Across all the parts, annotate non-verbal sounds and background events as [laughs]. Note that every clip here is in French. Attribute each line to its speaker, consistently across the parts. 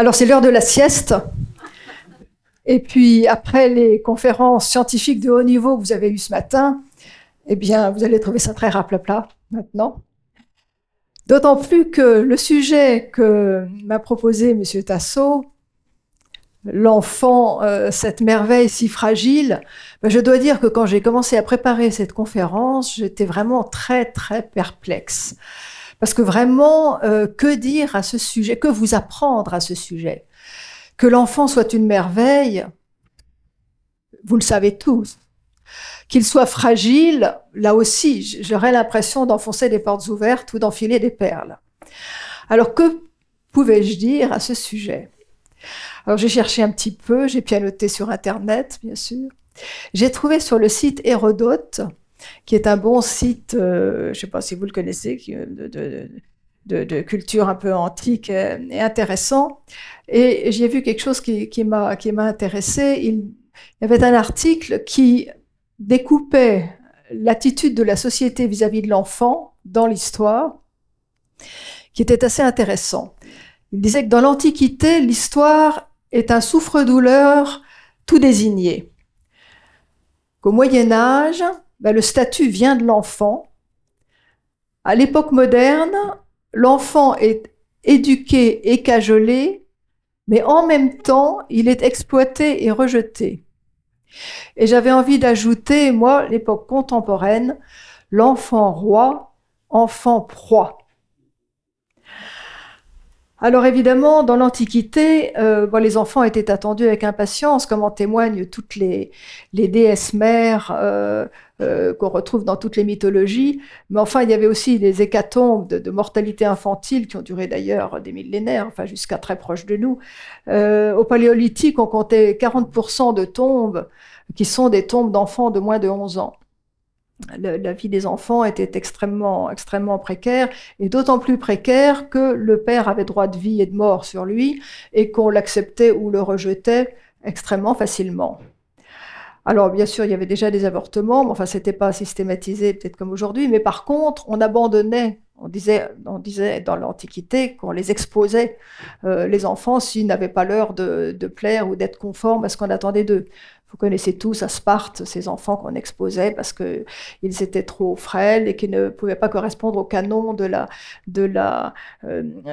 Speaker 1: Alors c'est l'heure de la sieste. Et puis après les conférences scientifiques de haut niveau que vous avez eues ce matin, eh bien vous allez trouver ça très raplapla maintenant. D'autant plus que le sujet que m'a proposé M. Tassot, l'enfant, euh, cette merveille si fragile, ben, je dois dire que quand j'ai commencé à préparer cette conférence, j'étais vraiment très très perplexe. Parce que vraiment, euh, que dire à ce sujet Que vous apprendre à ce sujet Que l'enfant soit une merveille, vous le savez tous. Qu'il soit fragile, là aussi, j'aurais l'impression d'enfoncer des portes ouvertes ou d'enfiler des perles. Alors que pouvais-je dire à ce sujet Alors j'ai cherché un petit peu, j'ai pianoté sur Internet, bien sûr. J'ai trouvé sur le site Hérodote, qui est un bon site, euh, je ne sais pas si vous le connaissez, qui, de, de, culture un peu antique et intéressant. Et j'ai vu quelque chose qui, qui m'a intéressé. Il, y avait un article qui découpait l'attitude de la société vis à -vis de l'enfant dans l'histoire, qui était assez intéressant. Il disait que dans l'Antiquité, l'histoire est un souffre-douleur tout désigné. Qu'au Moyen Âge, ben, le statut vient de l'enfant. À l'époque moderne, l'enfant est éduqué et cajolé, mais en même temps, il est exploité et rejeté. Et j'avais envie d'ajouter, moi, l'époque contemporaine, l'enfant roi, enfant proie. Alors évidemment, dans l'Antiquité, euh, les enfants étaient attendus avec impatience, comme en témoignent toutes les, déesses mères euh, euh, qu'on retrouve dans toutes les mythologies. Mais enfin, il y avait aussi des hécatombes de, de mortalité infantile qui ont duré d'ailleurs des millénaires, enfin jusqu'à très proche de nous. au Paléolithique, on comptait 40% de tombes qui sont des tombes d'enfants de moins de 11 ans la, vie des enfants était extrêmement, extrêmement précaire, et d'autant plus précaire que le père avait droit de vie et de mort sur lui, et qu'on l'acceptait ou le rejetait extrêmement facilement. Alors, bien sûr, il y avait déjà des avortements, mais enfin, n'était pas systématisé, peut-être comme aujourd'hui, mais par contre, on abandonnait on disait, dans l'Antiquité qu'on les exposait, euh, les enfants, s'ils n'avaient pas l'heure de, de, plaire ou d'être conformes à ce qu'on attendait d'eux. Vous connaissez tous à Sparte ces enfants qu'on exposait parce qu'ils étaient trop frêles et qu'ils ne pouvaient pas correspondre au canon euh,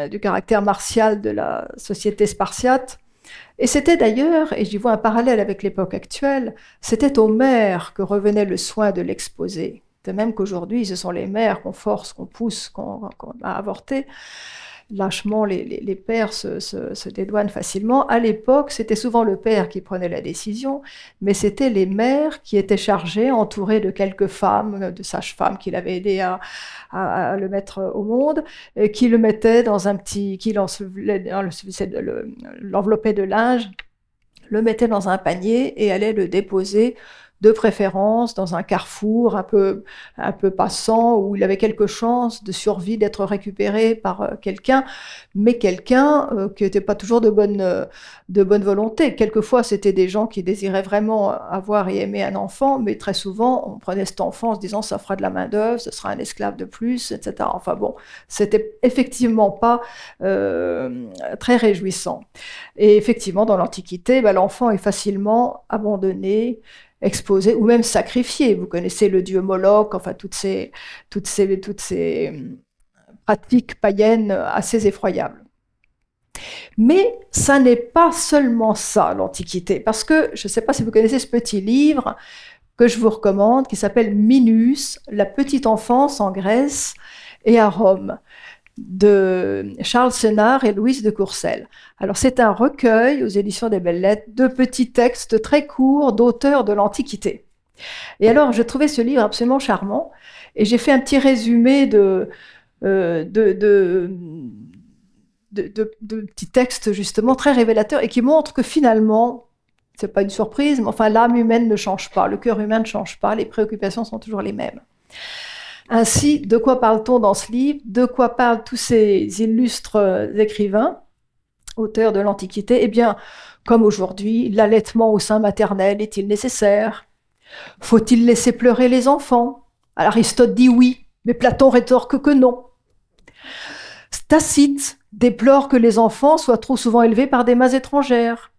Speaker 1: du caractère martial de la société spartiate. Et c'était d'ailleurs, et j'y vois un parallèle avec l'époque actuelle, c'était aux mères que revenait le soin de l'exposer. De même qu'aujourd'hui, ce sont les mères qu'on force, qu'on pousse, qu'on a avorté lâchement, les, pères se, se, dédouanent facilement. À l'époque, c'était souvent le père qui prenait la décision, mais c'était les mères qui étaient chargées, entourées de quelques femmes, de sages-femmes qui l'avaient aidé à, le mettre au monde, qui le mettaient dans un petit, qui l'enveloppait de linge, le mettaient dans un panier et allait le déposer de préférence dans un carrefour un peu, un peu passant où il avait quelque chance de survie d'être récupéré par euh, quelqu'un, mais quelqu'un euh, qui n'était pas toujours de bonne, euh, de bonne volonté. Quelquefois, c'était des gens qui désiraient vraiment avoir et aimer un enfant, mais très souvent, on prenait cet enfant en se disant ça fera de la main-d'œuvre, ce sera un esclave de plus, etc. Enfin bon, c'était effectivement pas très réjouissant. Et effectivement, dans l'Antiquité, bah, l'enfant est facilement abandonné exposé ou même sacrifié. Vous connaissez le dieu Moloch, enfin toutes ces, toutes toutes ces euh, pratiques païennes assez effroyables. Mais ça n'est pas seulement ça, l'Antiquité, parce que je ne sais pas si vous connaissez ce petit livre que je vous recommande, qui s'appelle Minus, la petite enfance en Grèce et à Rome de Charles Sénard et Louise de Courcelles. Alors c'est un recueil aux éditions des Belles Lettres de petits textes très courts d'auteurs de l'Antiquité. Et alors je trouvais ce livre absolument charmant et j'ai fait un petit résumé de, euh, de, de, petits textes justement très révélateurs et qui montrent que finalement, c'est pas une surprise, mais enfin l'âme humaine ne change pas, le cœur humain ne change pas, les préoccupations sont toujours les mêmes. Ainsi, de quoi parle-t-on dans ce livre De quoi parlent tous ces illustres euh, écrivains, auteurs de l'Antiquité Eh bien, comme aujourd'hui, l'allaitement au sein maternel est-il nécessaire Faut-il laisser pleurer les enfants Aristote dit oui, mais Platon rétorque que non. Tacite déplore que les enfants soient trop souvent élevés par des mains étrangères.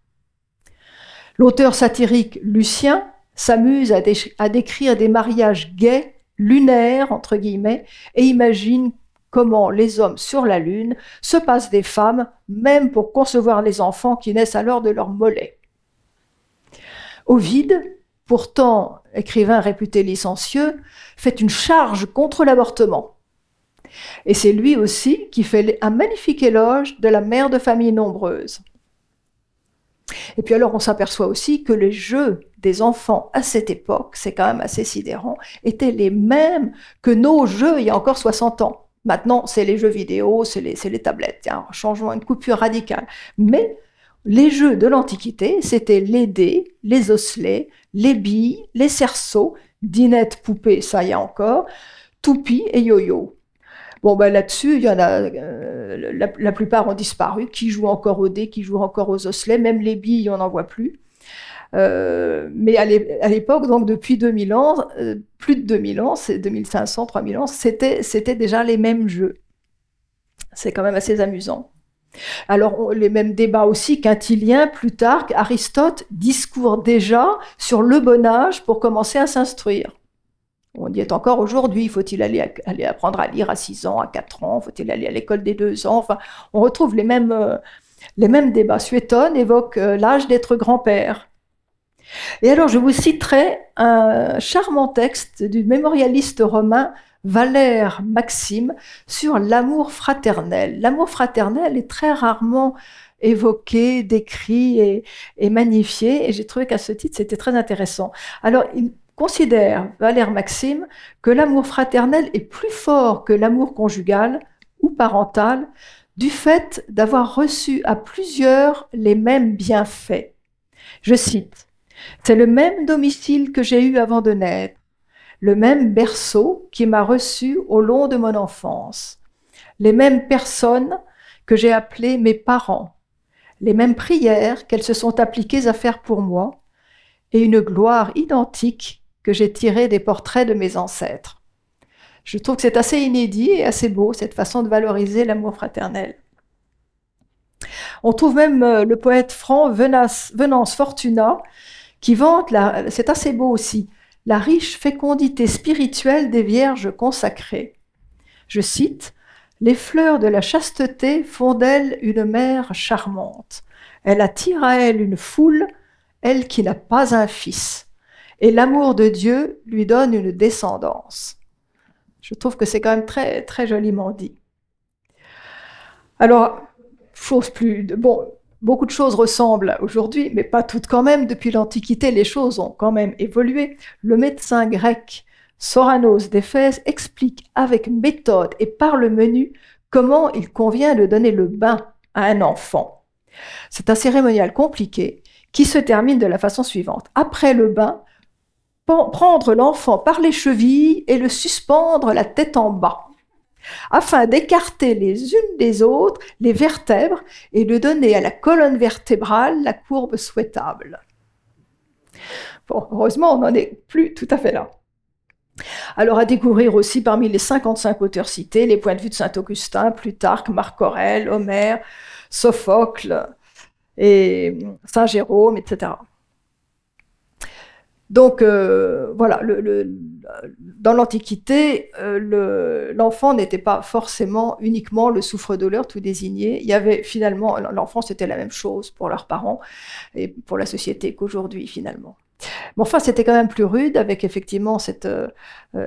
Speaker 1: L'auteur satirique Lucien s'amuse à, à décrire des mariages gays lunaire, entre guillemets, et imagine comment les hommes sur la Lune se passent des femmes, même pour concevoir les enfants qui naissent alors de leur mollet. Ovide, pourtant écrivain réputé licencieux, fait une charge contre l'avortement. Et c'est lui aussi qui fait un magnifique éloge de la mère de famille nombreuse. Et puis alors on s'aperçoit aussi que les jeux des enfants à cette époque, c'est quand même assez sidérant, étaient les mêmes que nos jeux il y a encore 60 ans. Maintenant, c'est les jeux vidéo, c'est les, les, tablettes. un changeons une coupure radicale. Mais les jeux de l'Antiquité, c'était les dés, les osselets, les billes, les cerceaux, dinettes, poupées, ça y a encore, toupie et yo-yo. Bon, ben là-dessus, il y en a, euh, la, plupart ont disparu. Qui joue encore au dés, qui joue encore aux osselets, même les billes, on n'en voit plus. Euh, mais à l'époque, donc depuis 2000 ans, euh, plus de 2000 ans, c'est 2500, 3000 ans, c'était, déjà les mêmes jeux. C'est quand même assez amusant. Alors, les mêmes débats aussi, Quintilien, Plutarque, Aristote discours déjà sur le bon âge pour commencer à s'instruire. On y est encore aujourd'hui. Faut-il aller, aller apprendre à lire à 6 ans, à 4 ans Faut-il aller à l'école des 2 ans Enfin, on retrouve les mêmes, euh, les mêmes débats. Suétone évoque euh, l'âge d'être grand-père. Et alors, je vous citerai un charmant texte du mémorialiste romain Valère Maxime sur l'amour fraternel. L'amour fraternel est très rarement évoqué, décrit et, et magnifié, et j'ai trouvé qu'à ce titre, c'était très intéressant. Alors, il considère Valère Maxime que l'amour fraternel est plus fort que l'amour conjugal ou parental du fait d'avoir reçu à plusieurs les mêmes bienfaits. Je cite, C'est le même domicile que j'ai eu avant de naître, le même berceau qui m'a reçu au long de mon enfance, les mêmes personnes que j'ai appelées mes parents, les mêmes prières qu'elles se sont appliquées à faire pour moi, et une gloire identique que j'ai tiré des portraits de mes ancêtres. Je trouve que c'est assez inédit et assez beau, cette façon de valoriser l'amour fraternel. On trouve même euh, le poète franc Venance, Venance Fortuna qui vante, c'est assez beau aussi, la riche fécondité spirituelle des vierges consacrées. Je cite Les fleurs de la chasteté font d'elle une mère charmante. Elle attire à elle une foule, elle qui n'a pas un fils. Et l'amour de Dieu lui donne une descendance. Je trouve que c'est quand même très, très joliment dit. Alors, plus. bon, beaucoup de choses ressemblent aujourd'hui, mais pas toutes quand même. Depuis l'Antiquité, les choses ont quand même évolué. Le médecin grec Soranos d'Éphèse explique avec méthode et par le menu comment il convient de donner le bain à un enfant. C'est un cérémonial compliqué qui se termine de la façon suivante. Après le bain, prendre l'enfant par les chevilles et le suspendre la tête en bas, afin d'écarter les unes des autres les vertèbres et de donner à la colonne vertébrale la courbe souhaitable. heureusement, on n'en est plus tout à fait là. Alors à découvrir aussi parmi les 55 auteurs cités, les points de vue de Saint-Augustin, Plutarque, Marc Aurèle, Homère, Sophocle et euh, Saint-Jérôme, etc. Donc euh, voilà, dans l'Antiquité, euh, l'enfant n'était pas forcément uniquement le souffre-douleur tout désigné. Il y avait finalement, l'enfant c'était la même chose pour leurs parents et pour la société qu'aujourd'hui finalement. Mais enfin, c'était quand même plus rude avec effectivement cette euh,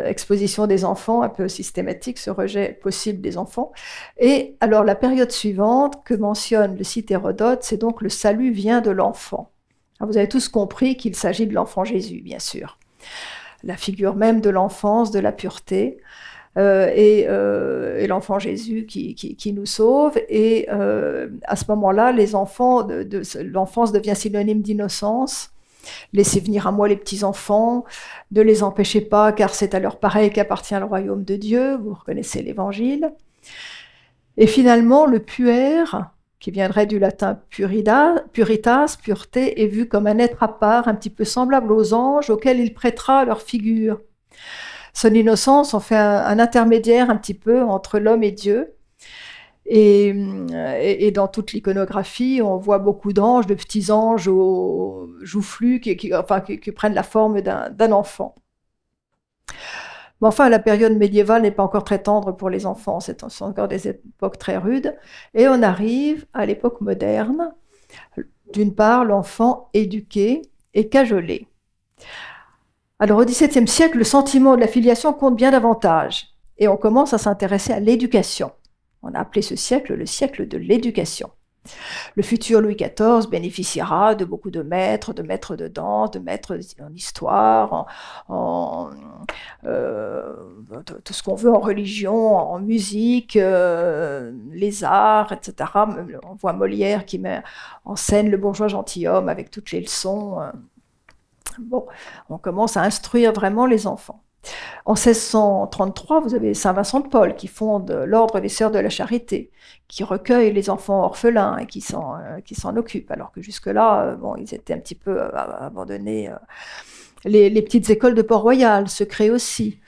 Speaker 1: exposition des enfants un peu systématique, ce rejet possible des enfants. Et alors la période suivante que mentionne le site Hérodote, c'est donc le salut vient de l'enfant. Ah, vous avez tous compris qu'il s'agit de l'enfant Jésus, bien sûr. La figure même de l'enfance, de la pureté. Euh, euh, et, l'enfant Jésus qui, nous sauve. Et euh, à ce moment-là, les enfants, de, l'enfance devient synonyme d'innocence. Laissez venir à moi les petits enfants, ne les empêchez pas, car c'est à leur pareil qu'appartient le royaume de Dieu. Vous reconnaissez l'Évangile. Et finalement, le puère, qui viendrait du latin purida, puritas, pureté, est vu comme un être à part, un petit peu semblable aux anges auxquels il prêtera leur figure. Son innocence en fait un, intermédiaire un petit peu entre l'homme et Dieu. Euh, et, dans toute l'iconographie, on voit beaucoup d'anges, de petits anges aux joufflus enfin, qui prennent la forme d'un enfant. Mais enfin, la période médiévale n'est pas encore très tendre pour les enfants, c'est encore des époques très rudes. Et on arrive à l'époque moderne, d'une part, l'enfant éduqué et cajolé. Alors au XVIIe siècle, le sentiment de la filiation compte bien davantage, et on commence à s'intéresser à l'éducation. On a appelé ce siècle le siècle de l'éducation. Le futur Louis XIV bénéficiera de beaucoup de maîtres, de maîtres de danse, de maîtres en histoire, en, tout euh, ce qu'on veut en religion, en musique, euh, les arts, etc. On voit Molière qui met en scène le bourgeois gentilhomme avec toutes les leçons. Euh. Bon, on commence à instruire vraiment les enfants. En 1633, vous avez Saint Vincent de Paul qui fonde l'ordre des Sœurs de la Charité, qui recueille les enfants orphelins et qui s'en, euh, occupe, alors que jusque-là, euh, bon, ils étaient un petit peu euh, abandonnés. Les, petites écoles de Port-Royal se créent aussi.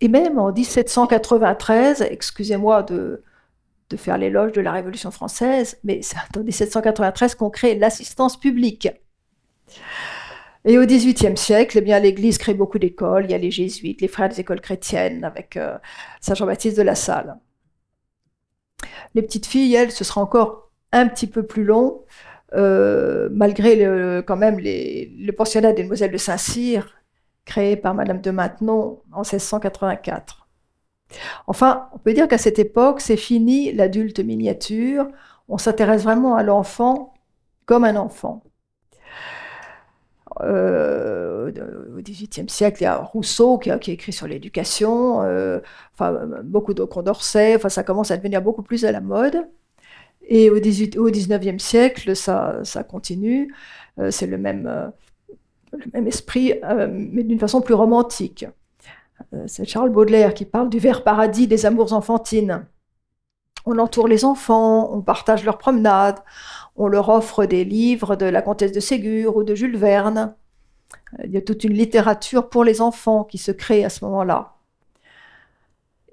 Speaker 1: Et même en 1793, excusez-moi de, de faire l'éloge de la Révolution française, mais c'est en 1793 qu'on crée l'assistance publique. Et au XVIIIe siècle, eh bien, l'Église crée beaucoup d'écoles. Il y a les jésuites, les frères des écoles chrétiennes, avec euh, Saint Jean-Baptiste de la Salle. Les petites filles, elles, ce sera encore un petit peu plus long, euh, malgré quand même le pensionnat des demoiselles de Saint-Cyr, créé par Madame de Maintenon en 1684. Enfin, on peut dire qu'à cette époque, c'est fini l'adulte miniature. On s'intéresse vraiment à l'enfant comme un enfant. Euh, au XVIIIe siècle, il y a Rousseau qui, qui écrit sur l'éducation, euh, enfin, beaucoup de Condorcet, enfin, ça commence à devenir beaucoup plus à la mode. Et au, XIXe au siècle, ça, ça continue, euh, c'est le même, le même esprit, mais d'une façon plus romantique. c'est Charles Baudelaire qui parle du vert paradis des amours enfantines. On entoure les enfants, on partage leurs promenades, on leur offre des livres de la comtesse de Ségur ou de Jules Verne. Euh, il y a toute une littérature pour les enfants qui se crée à ce moment-là.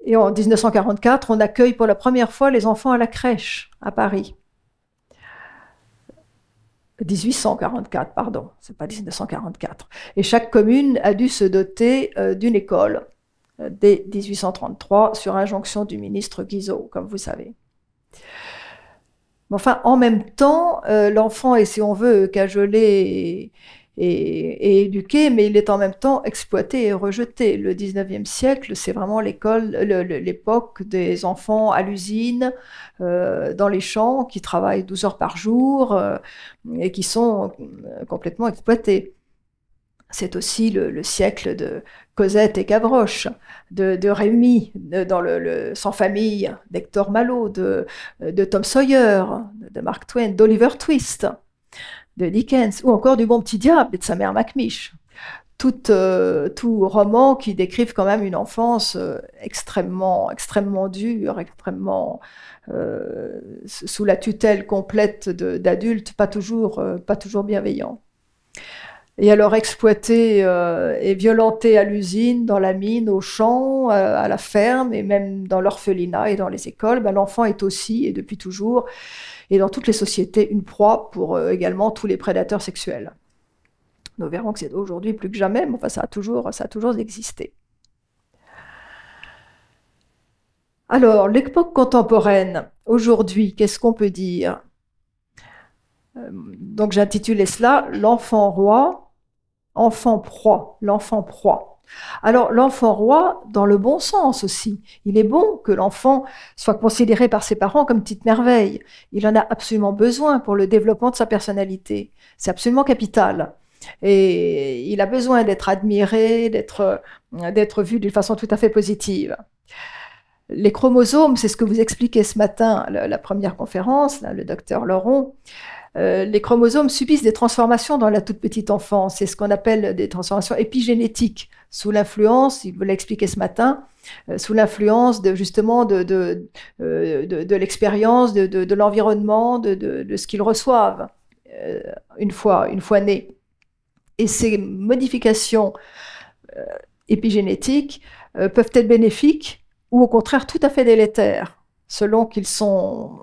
Speaker 1: Et en 1944, on accueille pour la première fois les enfants à la crèche à Paris. 1844, pardon, c'est pas 1944. Et chaque commune a dû se doter euh, d'une école euh, dès 1833 sur injonction du ministre Guizot, comme vous savez enfin, en même temps, euh, l'enfant est, si on veut, cajolé et, éduqué, mais il est en même temps exploité et rejeté. Le 19e siècle, c'est vraiment l'école, l'époque des enfants à l'usine, euh, dans les champs, qui travaillent 12 heures par jour euh, et qui sont complètement exploités. C'est aussi le siècle de, Cosette et Gavroche, de, de Rémy dans le, Sans Famille, d'Hector Malot, de, Tom Sawyer, de Mark Twain, d'Oliver Twist, de Dickens, ou encore du Bon Petit Diable et de sa mère Macmiche. Tout, euh, tout roman qui décrivent quand même une enfance euh, extrêmement, extrêmement dure, extrêmement euh, sous la tutelle complète d'adultes, pas toujours, pas toujours bienveillants et alors exploité euh, et violenté à l'usine, dans la mine, au champ, euh, à la ferme et même dans l'orphelinat et dans les écoles, ben, l'enfant est aussi et depuis toujours et dans toutes les sociétés une proie pour euh, également tous les prédateurs sexuels. Nous verrons que c'est aujourd'hui plus que jamais, mais enfin ça a toujours, ça a toujours existé. Alors, l'époque contemporaine, aujourd'hui, qu'est-ce qu'on peut dire donc j'intitulais cela L'enfant roi enfant proie, l'enfant proie. Alors l'enfant roi, dans le bon sens aussi, il est bon que l'enfant soit considéré par ses parents comme petite merveille. Il en a absolument besoin pour le développement de sa personnalité. C'est absolument capital. Et il a besoin d'être admiré, d'être, euh, vu d'une façon tout à fait positive. Les chromosomes, c'est ce que vous expliquez ce matin, la, première conférence, le docteur Laurent. Euh, les chromosomes subissent des transformations dans la toute petite enfance. C'est ce qu'on appelle des transformations épigénétiques, sous l'influence, il vous l'a expliqué ce matin, euh, sous l'influence de, justement de, euh, l'expérience, de, l'environnement, de, ce qu'ils reçoivent une, fois, une fois nés. Et ces modifications épigénétiques peuvent être bénéfiques ou au contraire tout à fait délétères selon qu'ils sont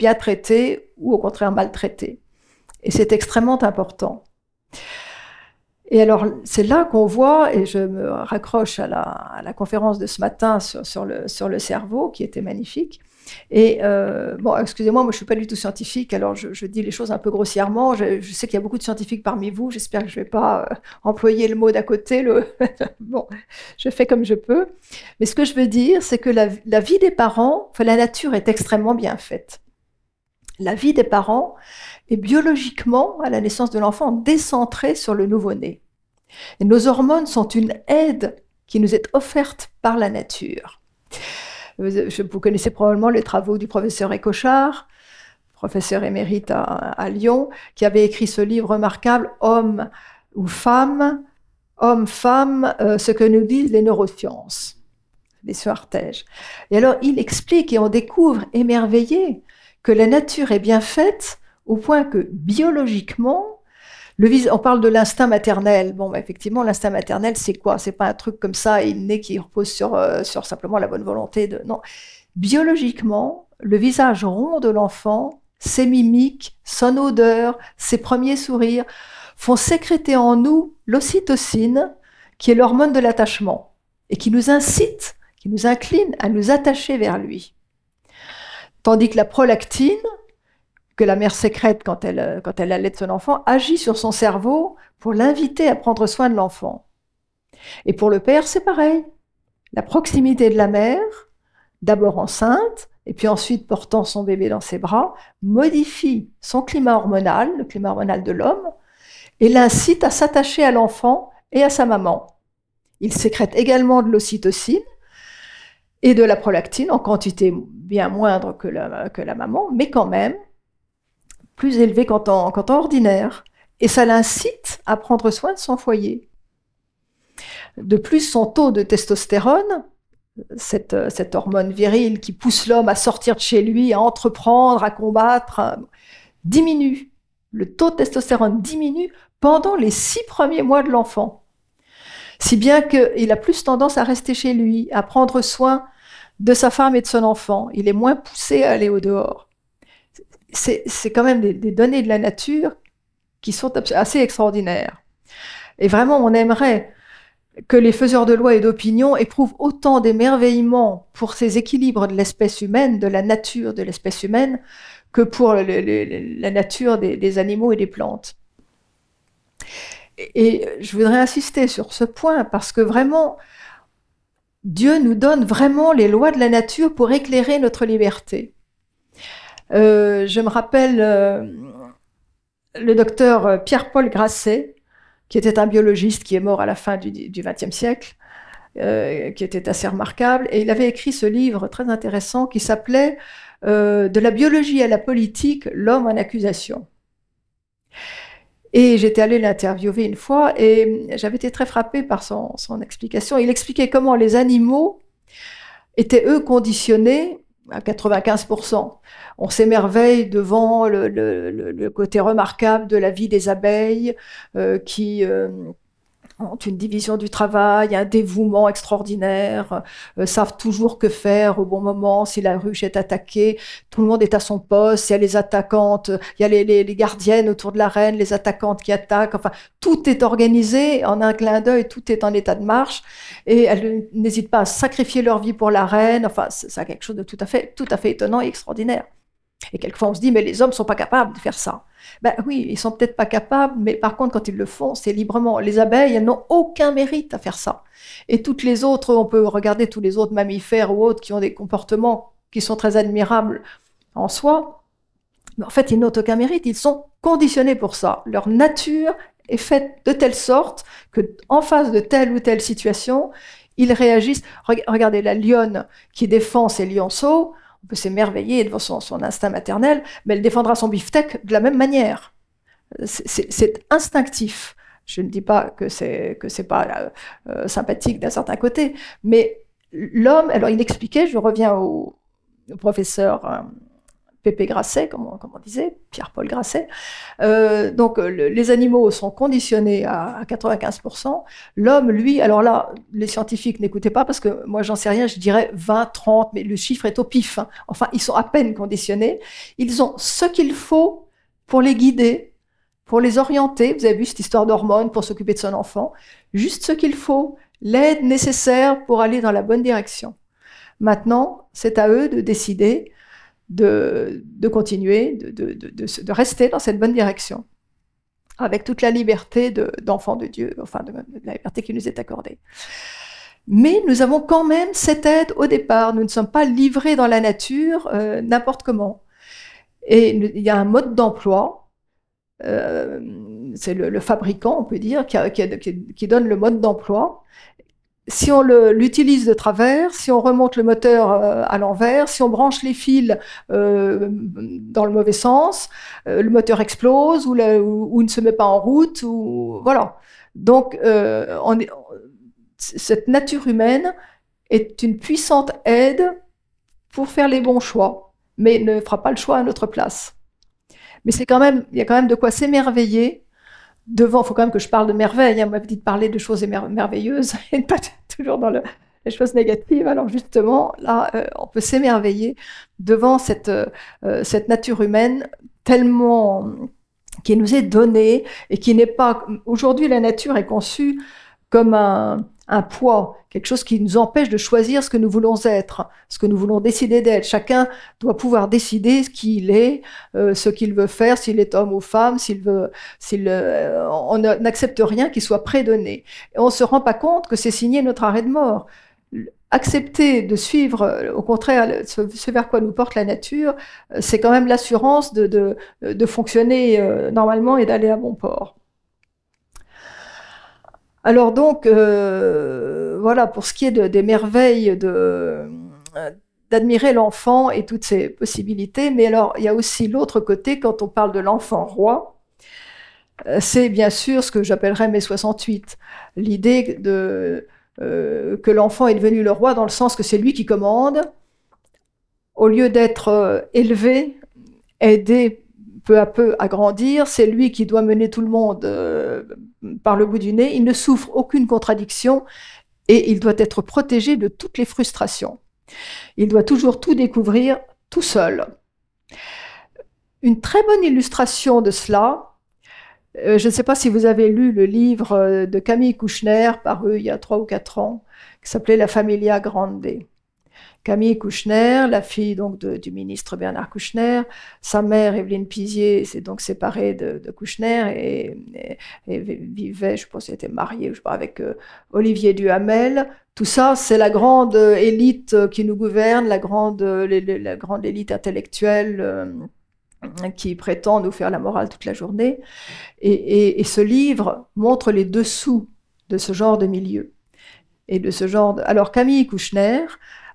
Speaker 1: bien traité ou au contraire maltraité Et c'est extrêmement important. Et alors, c'est là qu'on voit, et je me raccroche à la, conférence de ce matin sur, le, sur, le, cerveau, qui était magnifique. Et euh, bon, excusez-moi, moi je ne suis pas du tout scientifique, alors je, dis les choses un peu grossièrement. Je, sais qu'il y a beaucoup de scientifiques parmi vous, j'espère que je ne vais pas euh, employer le mot d'à côté. Le... [laughs] bon, je fais comme je peux. Mais ce que je veux dire, c'est que la, vie des parents, la nature est extrêmement bien faite la vie des parents est biologiquement, à la naissance de l'enfant, décentrée sur le nouveau-né. Et nos hormones sont une aide qui nous est offerte par la nature. Vous connaissez probablement les travaux du professeur Écochard, professeur émérite à, Lyon, qui avait écrit ce livre remarquable, Homme ou femme, homme, femme, euh, ce que nous disent les neurosciences, les suartèges. Et alors, il explique et on découvre, émerveillé, que la nature est bien faite au point que biologiquement, on parle de l'instinct maternel. Bon, bah, effectivement, l'instinct maternel, c'est quoi C'est pas un truc comme ça inné qui repose sur, euh, sur simplement la bonne volonté. De... Non. Biologiquement, le visage rond de l'enfant, ses mimiques, son odeur, ses premiers sourires font sécréter en nous l'ocytocine, qui est l'hormone de l'attachement, et qui nous incite, qui nous incline à nous attacher vers lui. Tandis que la prolactine, que la mère sécrète quand elle, euh, quand elle allait de son enfant, agit sur son cerveau pour l'inviter à prendre soin de l'enfant. Et pour le père, c'est pareil. La proximité de la mère, d'abord enceinte, et puis ensuite portant son bébé dans ses bras, modifie son climat hormonal, le climat hormonal de l'homme, et l'incite à s'attacher à l'enfant et à sa maman. Il sécrète également de l'ocytocine, et de la prolactine en quantité bien moindre que la, que la maman, mais quand même plus élevée qu'en temps, ordinaire. Et ça l'incite à prendre soin de son foyer. De plus, son taux de testostérone, cette, cette hormone virile qui pousse l'homme à sortir de chez lui, à entreprendre, à combattre, euh, diminue. Le taux de testostérone diminue pendant les six premiers mois de l'enfant. Si bien qu'il a plus tendance à rester chez lui, à prendre soin de sa femme et de son enfant. Il est moins poussé à aller au dehors. C'est quand même des, données de la nature qui sont assez extraordinaires. Et vraiment, on aimerait que les faiseurs de lois et d'opinion éprouvent autant d'émerveillement pour ces équilibres de l'espèce humaine, de la nature de l'espèce humaine, que pour la nature des animaux et des plantes et je voudrais insister sur ce point parce que vraiment, Dieu nous donne vraiment les lois de la nature pour éclairer notre liberté. Euh, je me rappelle euh, le docteur Pierre-Paul Grasset, qui était un biologiste qui est mort à la fin du XXe siècle, euh, qui était assez remarquable, et il avait écrit ce livre très intéressant qui s'appelait De la biologie à la politique, l'homme en accusation. Et j'étais allée l'interviewer une fois et j'avais été très frappée par son, son, explication. Il expliquait comment les animaux étaient, eux, conditionnés à 95%. On s'émerveille devant le, le, côté remarquable de la vie des abeilles euh, qui... Euh, ont une division du travail, un dévouement extraordinaire, euh, savent toujours que faire au bon moment, si la ruche est attaquée, tout le monde est à son poste, il y a les attaquantes, il y a les, gardiennes autour de la reine, les attaquantes qui attaquent, enfin, tout est organisé en un clin d'œil, tout est en état de marche, et elles n'hésitent pas à sacrifier leur vie pour la reine, enfin, c'est quelque chose de tout à fait, tout à fait étonnant et extraordinaire. Et quelquefois, on se dit, mais les hommes ne sont pas capables de faire ça. Ben oui, ils sont peut-être pas capables, mais par contre, quand ils le font, c'est librement. Les abeilles, elles n'ont aucun mérite à faire ça. Et toutes les autres, on peut regarder tous les autres mammifères ou autres qui ont des comportements qui sont très admirables en soi, mais en fait, ils n'ont aucun mérite. Ils sont conditionnés pour ça. Leur nature est faite de telle sorte que, en face de telle ou telle situation, ils réagissent. Regardez la lionne qui défend ses lionceaux on peut s'émerveiller devant son, instinct maternel, mais elle défendra son beefsteak de la même manière. C'est instinctif. Je ne dis pas que c'est que c'est pas euh, euh, sympathique d'un certain côté, mais l'homme, alors il expliquait, je reviens au, professeur. Euh, Pépé Grasset, comme on, disait, Pierre-Paul Grasset. Euh, donc euh, les animaux sont conditionnés à, 95%. L'homme, lui, alors là, les scientifiques n'écoutaient pas parce que moi j'en sais rien, je dirais 20, 30, mais le chiffre est au pif. Hein. Enfin, ils sont à peine conditionnés. Ils ont ce qu'il faut pour les guider, pour les orienter. Vous avez vu cette histoire d'hormones pour s'occuper de son enfant. Juste ce qu'il faut, l'aide nécessaire pour aller dans la bonne direction. Maintenant, c'est à eux de décider de, continuer, de, rester dans cette bonne direction, avec toute la liberté d'enfant de Dieu, enfin de, la liberté qui nous est accordée. Mais nous avons quand même cette aide au départ. Nous ne sommes pas livrés dans la nature euh, n'importe comment. Et il y a un mode d'emploi, euh, c'est le, fabricant, on peut dire, qui donne le mode d'emploi si on l'utilise de travers, si on remonte le moteur euh, à l'envers, si on branche les fils euh, dans le mauvais sens, euh, le moteur explose ou, ne se met pas en route. voilà. Donc, cette nature humaine est une puissante aide pour faire les bons choix, mais ne fera pas le choix à notre place. Mais c'est quand même, il y a quand même de quoi s'émerveiller devant, il faut quand même que je parle de merveille Hein. On m'a dit de parler de choses merveilleuses [laughs] et pas toujours dans les choses négatives. Alors justement, là, euh, on peut s'émerveiller devant cette, euh, euh, cette nature humaine tellement qui nous est donnée et qui n'est pas... Aujourd'hui, la nature est conçue comme un, un poids, quelque chose qui nous empêche de choisir ce que nous voulons être, ce que nous voulons décider d'être. Chacun doit pouvoir décider ce qu'il est, euh, ce qu'il veut faire, s'il est homme ou femme, s'il veut, s'il, euh, on n'accepte rien qui soit prédonné. Et on se rend pas compte que c'est signé notre arrêt de mort accepter de suivre, euh, au contraire, ce, vers quoi nous porte la nature, c'est quand même l'assurance de, de fonctionner normalement et d'aller à bon port. Alors donc, euh, voilà, pour ce qui est des merveilles euh, d'admirer l'enfant et toutes ses possibilités, mais alors il y a aussi l'autre côté quand on parle de l'enfant roi, euh, c'est bien sûr ce que j'appellerais mes 68, l'idée de, que l'enfant est devenu le roi dans le sens que c'est lui qui commande, au lieu d'être élevé, aidé peu à peu à grandir, c'est lui qui doit mener tout le monde euh, par le bout du nez, il ne souffre aucune contradiction et il doit être protégé de toutes les frustrations. Il doit toujours tout découvrir tout seul. Une très bonne illustration de cela, euh, je ne sais pas si vous avez lu le livre euh, de Camille Kouchner, paru il y a trois ou quatre ans, qui s'appelait La Familia Grande. Camille Kouchner, la fille donc du ministre Bernard Kouchner, sa mère Evelyne Pizier s'est donc séparée de, Kouchner et, vivait, je pense, était mariée, avec euh, Olivier Duhamel. Tout ça, c'est la grande euh, élite euh, qui nous gouverne, la grande, élite intellectuelle. qui prétend nous faire la morale toute la journée. Et, ce livre montre les dessous de ce genre de milieu. Et de ce genre Alors Camille Kouchner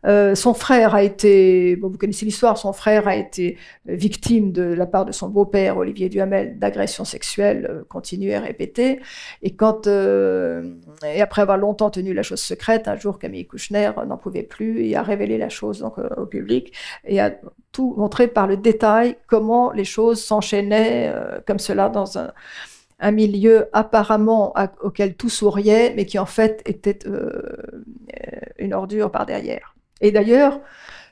Speaker 1: euh, son frère a été, bon, vous connaissez l'histoire, son frère a été euh, victime de la part de son beau-père, Olivier Duhamel, d'agressions sexuelles euh, continues et répétées. Et quand, et après avoir longtemps tenu la chose secrète, un jour Camille Kouchner n'en pouvait plus et a révélé la chose donc, au public et a tout montré par le détail comment les choses s'enchaînaient comme cela dans un milieu apparemment auquel tout souriait, mais qui en fait était une ordure par derrière. Et d'ailleurs,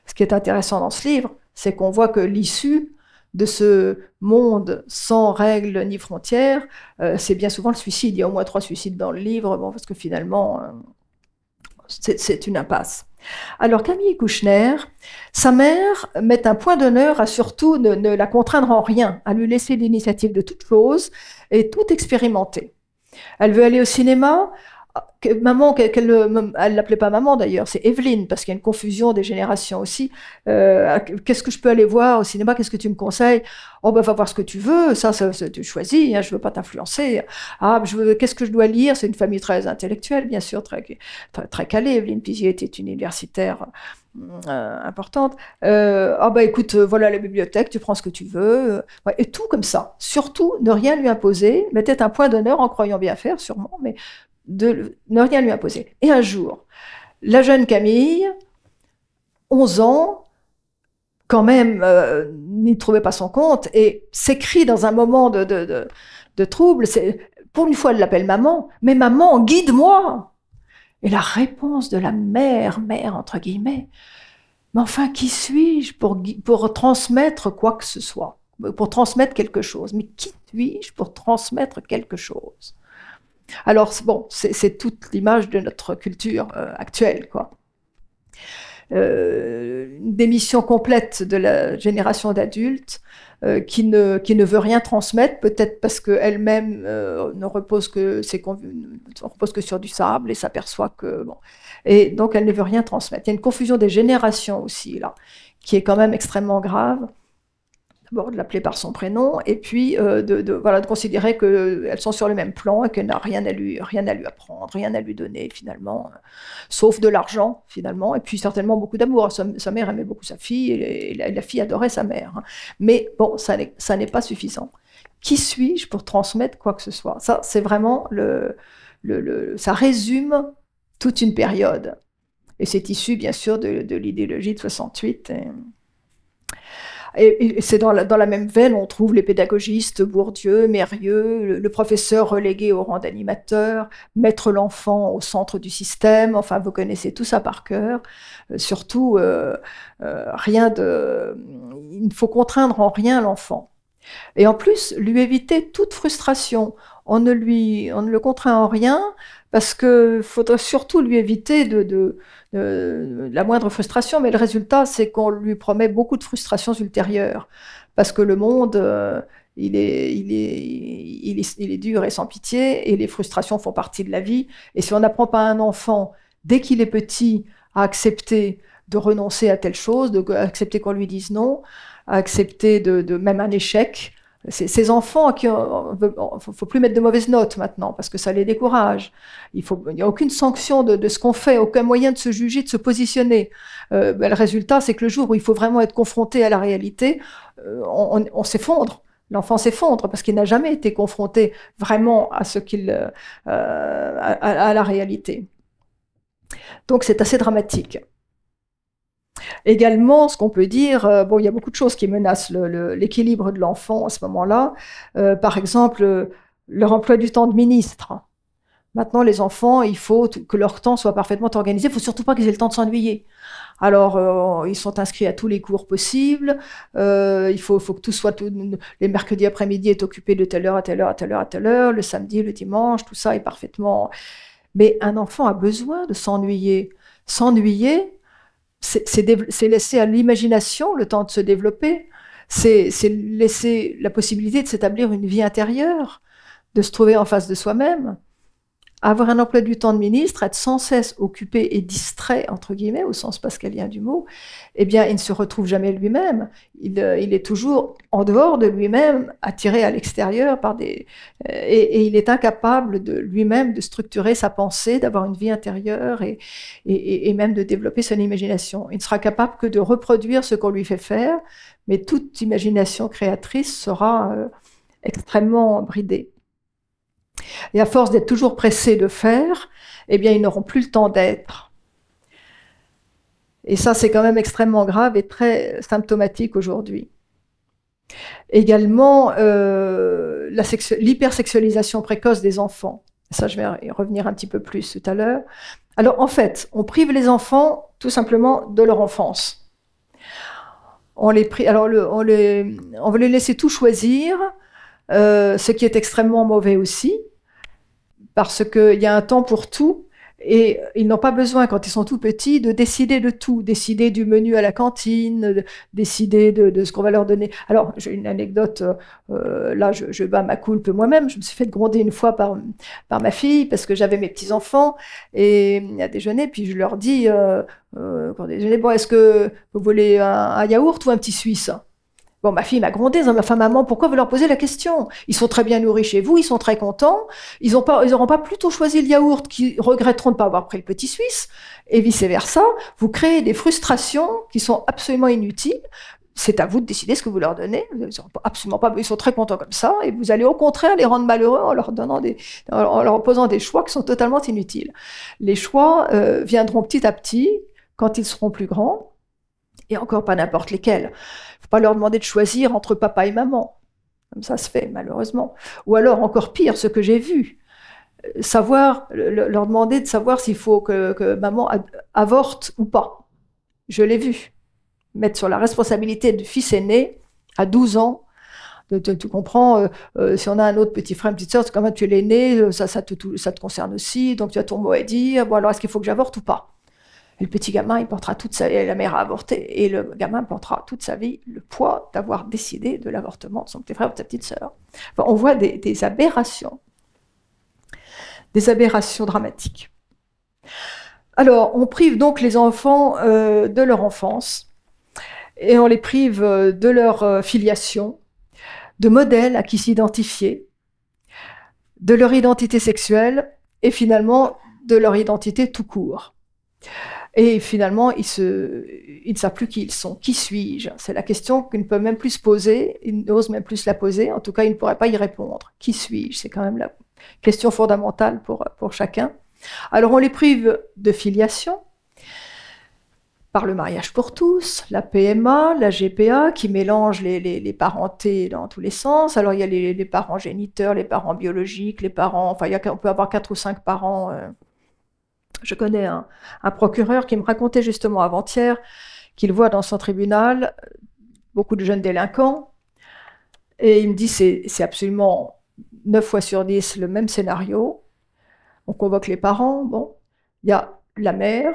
Speaker 1: ce qui est intéressant dans ce livre, c'est qu'on voit que l'issue de ce monde sans règles ni frontières, euh, c'est bien souvent le suicide. Il y a au moins trois suicides dans le livre, bon, parce que finalement, euh, c'est une impasse. Alors Camille Kouchner, sa mère met un point d'honneur à surtout ne, la contraindre en rien, à lui laisser l'initiative de toute chose et tout expérimenter. Elle veut aller au cinéma, maman, qu'elle ne l'appelait pas maman d'ailleurs, c'est Evelyne, parce qu'il y a une confusion des générations aussi. Euh, qu'est-ce que je peux aller voir au cinéma Qu'est-ce que tu me conseilles Oh, ben, va voir ce que tu veux, ça, tu choisis, hein, je ne veux pas t'influencer. Ah, qu'est-ce que je dois lire C'est une famille très intellectuelle, bien sûr, très, très, calée. Evelyne Pizier était une universitaire euh, importante. ah, bah écoute, voilà la bibliothèque, tu prends ce que tu veux. et tout comme ça. Surtout, ne rien lui imposer. mais peut-être un point d'honneur en croyant bien faire, sûrement, mais de ne rien lui imposer. Et un jour, la jeune Camille, 11 ans, quand même, euh, n'y trouvait pas son compte et s'écrit dans un moment de, de, de, trouble. Pour une fois, elle l'appelle maman, mais maman, guide-moi. Et la réponse de la mère, mère entre guillemets, mais enfin, qui suis-je pour, pour transmettre quoi que ce soit, pour transmettre quelque chose Mais qui suis-je pour transmettre quelque chose alors, bon, c'est toute l'image de notre culture euh, actuelle, quoi. Euh, une démission complète de la génération d'adultes euh, qui, ne, veut rien transmettre, peut-être parce qu'elle-même ne repose que, repose que sur du sable et s'aperçoit que. Et donc elle ne veut rien transmettre. Il y a une confusion des générations aussi, là, qui est quand même extrêmement grave de l'appeler par son prénom, et puis euh, de, voilà, de considérer qu'elles euh, sont sur le même plan et qu'elle n'a rien, à lui, rien à lui apprendre, rien à lui donner, finalement, euh, sauf de l'argent, finalement, et puis certainement beaucoup d'amour. Sa, mère aimait beaucoup sa fille, et, la, fille adorait sa mère. Hein. Mais bon, ça n'est pas suffisant. Qui suis-je pour transmettre quoi que ce soit Ça, c'est vraiment le, le, Ça résume toute une période. Et c'est issu, bien sûr, de, de l'idéologie de 68. Et... Et, c'est dans la, même veine, on trouve les pédagogistes Bourdieu, Mérieux, le, professeur relégué au rang d'animateur, mettre l'enfant au centre du système. Enfin, vous connaissez tout ça par cœur. Euh, surtout, euh, euh, rien de. Il ne faut contraindre en rien l'enfant. Et en plus, lui éviter toute frustration. On ne, lui, on ne le contraint en rien, parce qu'il faudrait surtout lui éviter de, la moindre frustration, mais le résultat, c'est qu'on lui promet beaucoup de frustrations ultérieures, parce que le monde, euh, il, est, dur et sans pitié, et les frustrations font partie de la vie, et si on n'apprend pas un enfant, dès qu'il est petit, à accepter de renoncer à telle chose, de accepter qu'on lui dise non, à accepter de même un échec, ces, enfants qui euh, ne euh, faut plus mettre de mauvaises notes maintenant parce que ça les décourage. Il n'y a aucune sanction de, ce qu'on fait, aucun moyen de se juger, de se positionner. Euh, bah, le résultat, c'est que le jour où il faut vraiment être confronté à la réalité, on, s'effondre. L'enfant s'effondre parce qu'il n'a jamais été confronté vraiment à ce qu'il, à la réalité. Donc c'est assez dramatique. Également, ce qu'on peut dire, euh, bon, il y a beaucoup de choses qui menacent l'équilibre de l'enfant à ce moment-là. Euh, par exemple, euh, leur emploi du temps de ministre. Maintenant, les enfants, il faut que leur temps soit parfaitement organisé. Il ne faut surtout pas qu'ils aient le temps de s'ennuyer. Alors, ils sont inscrits à tous les cours possibles. il faut, que tout soit les mercredis après-midi est occupé de telle heure à telle heure à telle heure à telle heure. Le samedi, le dimanche, tout ça est parfaitement. Mais un enfant a besoin de s'ennuyer. S'ennuyer, c'est laisser à l'imagination le temps de se développer, c'est laisser la possibilité de s'établir une vie intérieure, de se trouver en face de soi-même avoir un emploi du temps de ministre, être sans cesse occupé et distrait, entre guillemets, au sens pascalien du mot, eh bien, il ne se retrouve jamais lui-même. Il, euh, est toujours en dehors de lui-même, attiré à l'extérieur par des... Euh, et, il est incapable de lui-même de structurer sa pensée, d'avoir une vie intérieure et, et, même de développer son imagination. Il ne sera capable que de reproduire ce qu'on lui fait faire, mais toute imagination créatrice sera euh, extrêmement bridée. Et à force d'être toujours pressés de faire, eh bien, ils n'auront plus le temps d'être. Et ça, c'est quand même extrêmement grave et très symptomatique aujourd'hui. Également, euh, l'hypersexualisation précoce des enfants. Ça, je vais y revenir un petit peu plus tout à l'heure. Alors, en fait, on prive les enfants tout simplement de leur enfance. On les alors, on, les, veut les laisser tout choisir, euh, ce qui est extrêmement mauvais aussi, parce qu'il y a un temps pour tout. Et ils n'ont pas besoin, quand ils sont tout petits, de décider de tout, décider du menu à la cantine, décider de, ce qu'on va leur donner. Alors, j'ai une anecdote, euh, euh, là, je, bats ma coulpe moi-même. Je me suis fait gronder une fois par, par ma fille parce que j'avais mes petits-enfants et à déjeuner, puis je leur dis, euh, euh bon, est-ce que vous voulez un yaourt ou un petit suisse Bon, ma fille m'a grondé, m'a enfin, maman, pourquoi vous leur posez la question Ils sont très bien nourris chez vous, ils sont très contents. Ils n'auront pas, plutôt choisi le yaourt qu'ils regretteront de ne pas avoir pris le petit suisse, et vice-versa. Vous créez des frustrations qui sont absolument inutiles. C'est à vous de décider ce que vous leur donnez. Ils sont absolument pas, ils sont très contents comme ça, et vous allez au contraire les rendre malheureux en leur donnant des, en leur posant des choix qui sont totalement inutiles. Les choix euh, viendront petit à petit quand ils seront plus grands et encore pas n'importe lesquels. Faut pas leur demander de choisir entre papa et maman. Comme ça se fait, malheureusement. Ou alors, encore pire, ce que j'ai vu. Euh, savoir, leur demander de savoir s'il faut que, maman avorte ou pas. Je l'ai vu. Mettre sur la responsabilité du fils aîné à 12 ans tu, comprends, euh, euh, si on a un autre petit frère, une petite soeur, c'est même ah, tu es l'aîné, ça, te, ça te concerne aussi, donc tu as ton mot à dire. alors est-ce qu'il faut que j'avorte ou pas le petit gamin, il portera toute sa vie, la mère a avorté, et le gamin portera toute sa vie le poids d'avoir décidé de l'avortement de son petit frère ou de sa petite sœur. on voit des, aberrations, des aberrations dramatiques. Alors, on prive donc les enfants euh, de leur enfance et on les prive euh, de leur euh, filiation, de modèles à qui s'identifier, de leur identité sexuelle et finalement de leur identité tout court. Et finalement, ils, se, ne savent plus qui ils sont. Qui suis-je C'est la question qu'ils ne peuvent même plus se poser. Ils n'osent même plus la poser. En tout cas, ils ne pourraient pas y répondre. Qui suis-je C'est quand même la question fondamentale pour, pour chacun. Alors, on les prive de filiation par le mariage pour tous, la PMA, la GPA, qui mélange les, les, parentés dans tous les sens. Alors, il y a les, parents géniteurs, les parents biologiques, les parents... Enfin, il y a, on peut avoir quatre ou cinq parents... Euh, je connais un, procureur qui me racontait justement avant-hier qu'il voit dans son tribunal euh, beaucoup de jeunes délinquants. Et il me dit, c'est absolument 9 fois sur 10 le même scénario. On convoque les parents, bon, il y a la mère,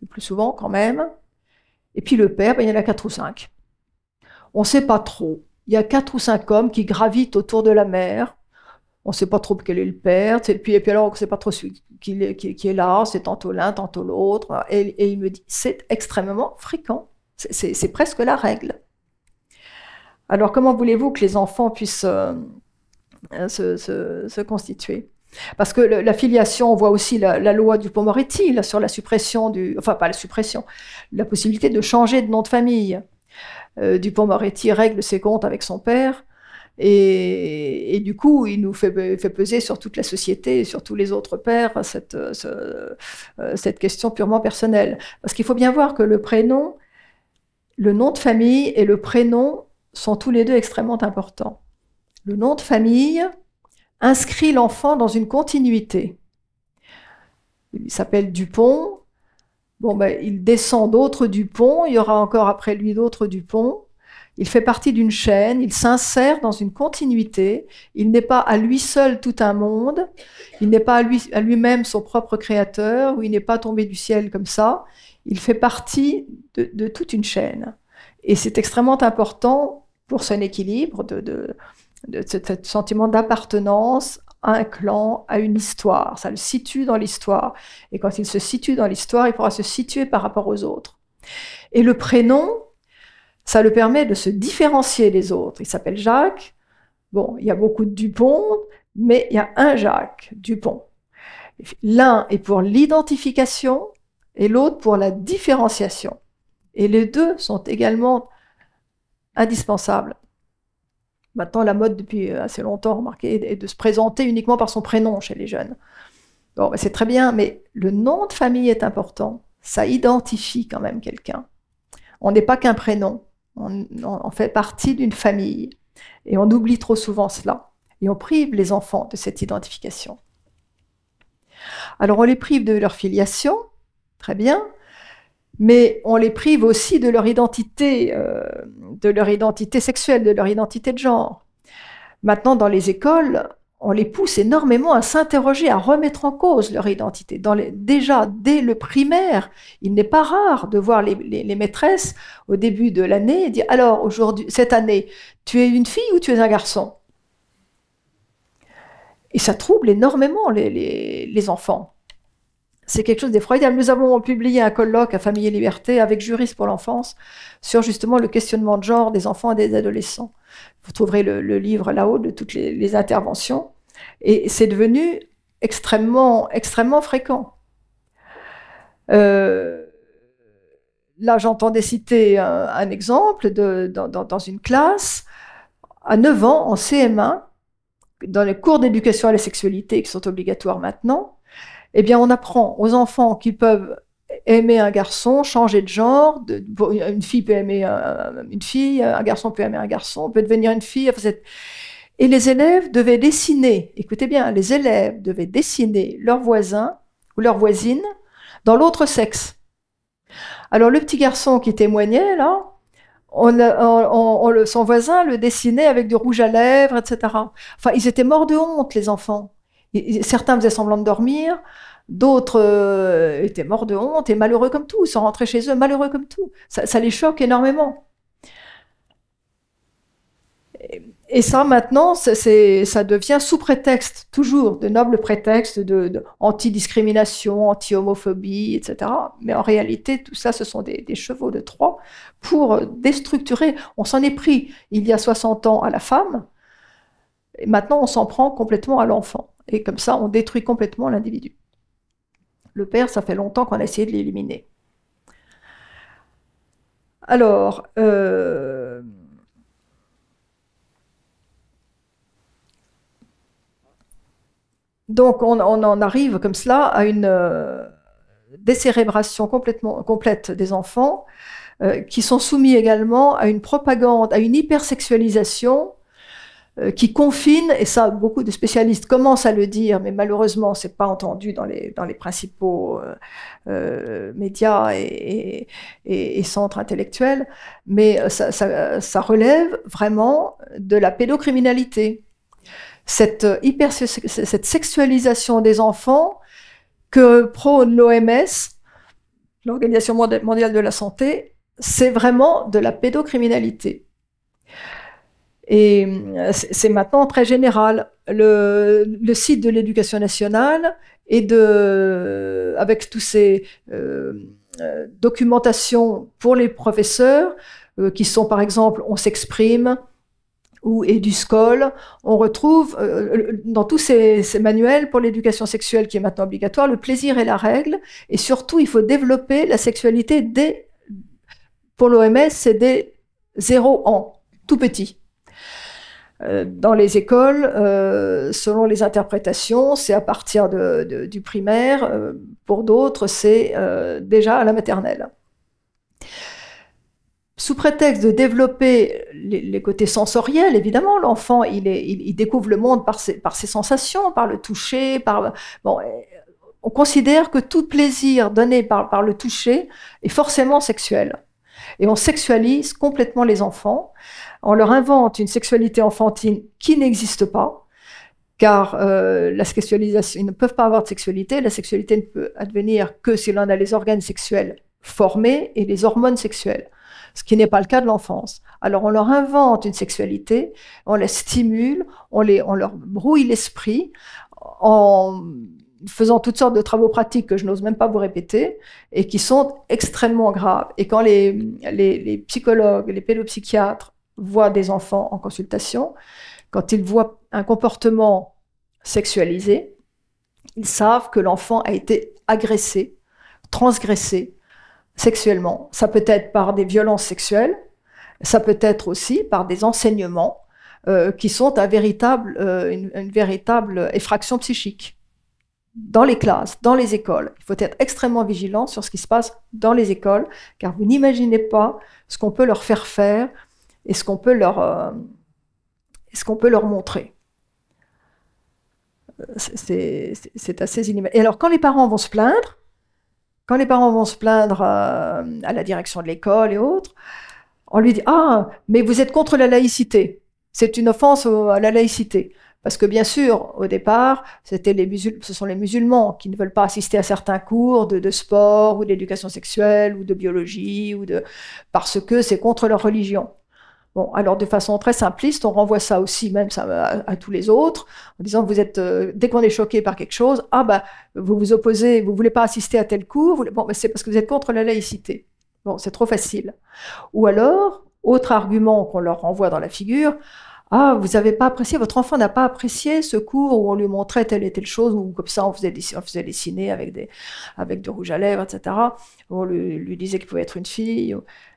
Speaker 1: le plus souvent quand même, et puis le père, ben, il y en a 4 ou 5. On ne sait pas trop. Il y a 4 ou 5 hommes qui gravitent autour de la mère. On ne sait pas trop quel est le père, et puis, et alors on ne sait pas trop suite qui, est là, c'est tantôt l'un, tantôt l'autre. Et, il me dit, c'est extrêmement fréquent. C'est presque la règle. Alors comment voulez-vous que les enfants puissent euh, se, constituer parce que la filiation, on voit aussi la, loi du Pomoretti là, sur la suppression du, enfin pas la suppression, la possibilité de changer de nom de famille. Euh, du pont moretti règle ses comptes avec son père et, du coup, il nous fait, peser sur toute la société et sur tous les autres pères euh, cette, question purement personnelle. Parce qu'il faut bien voir que le prénom, le nom de famille et le prénom sont tous les deux extrêmement importants. Le nom de famille inscrit l'enfant dans une continuité. Il s'appelle Dupont. Bon, ben, il descend d'autres Dupont. Il y aura encore après lui d'autres Dupont. Il fait partie d'une chaîne, il s'insère dans une continuité, il n'est pas à lui seul tout un monde, il n'est pas à, lui, à lui-même son propre créateur, ou il n'est pas tombé du ciel comme ça, il fait partie de, toute une chaîne. Et c'est extrêmement important pour son équilibre, de, ce, ce sentiment d'appartenance à un clan, à une histoire. Ça le situe dans l'histoire. Et quand il se situe dans l'histoire, il pourra se situer par rapport aux autres. Et le prénom, ça le permet de se différencier des autres. Il s'appelle Jacques. Bon, il y a beaucoup de Dupont, mais il y a un Jacques, Dupont. L'un est pour l'identification et l'autre pour la différenciation. Et les deux sont également indispensables. Maintenant, la mode depuis assez longtemps, remarquez, est de se présenter uniquement par son prénom chez les jeunes. Bon, ben, c'est très bien, mais le nom de famille est important. Ça identifie quand même quelqu'un. On n'est pas qu'un prénom. On, fait partie d'une famille. Et on oublie trop souvent cela. Et on prive les enfants de cette identification. Alors on les prive de leur filiation, très bien, mais on les prive aussi de leur identité, euh, de leur identité sexuelle, de leur identité de genre. Maintenant, dans les écoles, on les pousse énormément à s'interroger, à remettre en cause leur identité. déjà, dès le primaire, il n'est pas rare de voir les, maîtresses au début de l'année dire Alors, aujourd'hui, cette année, tu es une fille ou tu es un garçon Et ça trouble énormément les enfants c'est quelque chose d'effroyable. Nous avons publié un colloque à Famille et Liberté avec Juris pour l'enfance sur justement le questionnement de genre des enfants et des adolescents. Vous trouverez le, livre là-haut de toutes les, interventions. Et c'est devenu extrêmement, extrêmement fréquent. Euh, là, j'entendais citer un, exemple dans, dans, une classe, à 9 ans, en CM1, dans les cours d'éducation à la sexualité qui sont obligatoires maintenant, eh bien, on apprend aux enfants qu'ils peuvent aimer un garçon, changer de genre. une fille peut aimer une fille, un garçon peut aimer un garçon, peut devenir une fille. et les élèves devaient dessiner, écoutez bien, les élèves devaient dessiner leur voisin ou leur voisine dans l'autre sexe. Alors le petit garçon qui témoignait, là, son voisin le dessinait avec du rouge à lèvres, etc. Enfin, ils étaient morts de honte, les enfants. Certains faisaient semblant de dormir, d'autres euh, étaient morts de honte et malheureux comme tout, sont rentrés chez eux malheureux comme tout. Ça, les choque énormément. Et, ça, maintenant, ça devient sous prétexte, toujours, de nobles prétextes de, anti-discrimination, anti-homophobie, etc. Mais en réalité, tout ça, ce sont des, des chevaux de Troie pour euh, déstructurer. On s'en est pris il y a 60 ans à la femme, et maintenant, on s'en prend complètement à l'enfant. Et comme ça, on détruit complètement l'individu. Le père, ça fait longtemps qu'on a essayé de l'éliminer. Alors, euh, donc on, en arrive comme cela à une euh, décérébration complètement, complète des enfants euh, qui sont soumis également à une propagande, à une hypersexualisation euh, qui confine, et ça beaucoup de spécialistes commencent à le dire, mais malheureusement c'est pas entendu dans les, dans les principaux euh, euh, médias et, centres intellectuels, mais ça, ça, relève vraiment de la pédocriminalité. Cette, hyper, cette sexualisation des enfants que prône l'OMS, l'Organisation mondiale de la santé, c'est vraiment de la pédocriminalité. Et euh, c'est maintenant très général. Le, site de l'éducation nationale et euh, avec tous ces euh, documentations pour les professeurs, qui sont par exemple On s'exprime ou scol on retrouve dans tous ces, ces manuels pour l'éducation sexuelle qui est maintenant obligatoire, le plaisir est la règle, et surtout il faut développer la sexualité dès, pour l'OMS, c'est dès 0 ans, tout petit. Euh, dans les écoles, euh, selon les interprétations, c'est à partir du primaire. Euh, pour d'autres, c'est déjà à la maternelle. Sous prétexte de développer les, côtés sensoriels, évidemment, l'enfant, il, découvre le monde par ses, sensations, par le toucher, par... on considère que tout plaisir donné par le toucher est forcément sexuel et on sexualise complètement les enfants. On leur invente une sexualité enfantine qui n'existe pas, car euh, la sexualisation, ils ne peuvent pas avoir de sexualité. La sexualité ne peut advenir que si l'on a les organes sexuels formés et les hormones sexuelles, ce qui n'est pas le cas de l'enfance. Alors on leur invente une sexualité, on la stimule, on, les, on leur brouille l'esprit, on faisant toutes sortes de travaux pratiques que je n'ose même pas vous répéter et qui sont extrêmement graves. Et quand les, psychologues, les pédopsychiatres voient des enfants en consultation, quand ils voient un comportement sexualisé, ils savent que l'enfant a été agressé, transgressé sexuellement. Ça peut être par des violences sexuelles, ça peut être aussi par des enseignements euh, qui sont véritable, euh, une véritable effraction psychique dans les classes, dans les écoles. Il faut être extrêmement vigilant sur ce qui se passe dans les écoles, car vous n'imaginez pas ce qu'on peut leur faire faire et ce qu'on peut leur, euh, ce qu'on peut leur montrer. Euh, c'est assez inimaginable. Et alors, quand les parents vont se plaindre, quand les parents vont se plaindre euh, à la direction de l'école et autres, on lui dit Ah, mais vous êtes contre la laïcité. C'est une offense à la laïcité. Parce que bien sûr, au départ, ce sont les musulmans qui ne veulent pas assister à certains cours de, sport ou d'éducation sexuelle ou de biologie parce que c'est contre leur religion. Bon, alors de façon très simpliste, on renvoie ça aussi même à, tous les autres, en disant vous êtes euh, dès qu'on est choqué par quelque chose, ah bah vous vous opposez, vous voulez pas assister à tel cours, bon, bah, c'est parce que vous êtes contre la laïcité. Bon, c'est trop facile. Ou alors, autre argument qu'on leur renvoie dans la figure, ah, vous n'avez pas apprécié, votre enfant n'a pas apprécié ce cours où on lui montrait telle et telle chose, ou comme ça on faisait, on faisait avec, des, avec de rouge à lèvres, etc. On lui, disait qu'il pouvait être une fille.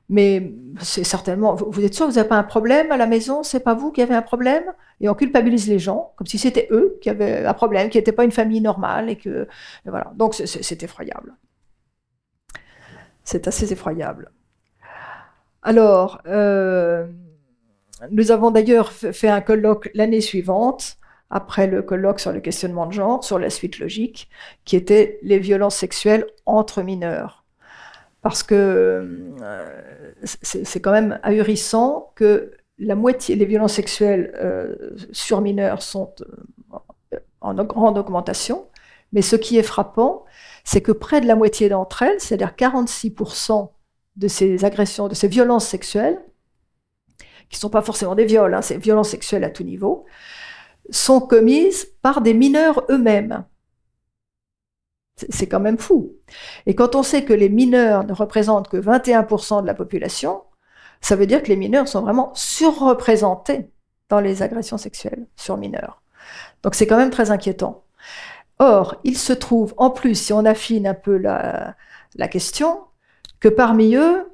Speaker 1: Mais c'est certainement, vous, êtes sûr, que vous n'avez pas un problème à la maison, c'est pas vous qui avez un problème Et on culpabilise les gens, comme si c'était eux qui avaient un problème, qui n'étaient pas une famille normale, et que, voilà. Donc c'est effroyable. C'est assez effroyable. Alors, euh nous avons d'ailleurs fait un colloque l'année suivante, après le colloque sur le questionnement de genre, sur la suite logique, qui était les violences sexuelles entre mineurs. Parce que euh, c'est quand même ahurissant que la moitié des violences sexuelles euh, sur mineurs sont euh, en grande augmentation. Mais ce qui est frappant, c'est que près de la moitié d'entre elles, c'est-à-dire 46% de ces agressions, de ces violences sexuelles, qui ne sont pas forcément des viols, hein, c'est violences sexuelles à tout niveau, sont commises par des mineurs eux-mêmes. C'est quand même fou. Et quand on sait que les mineurs ne représentent que 21% de la population, ça veut dire que les mineurs sont vraiment surreprésentés dans les agressions sexuelles sur mineurs. Donc c'est quand même très inquiétant. Or, il se trouve, en plus, si on affine un peu la question, que parmi eux,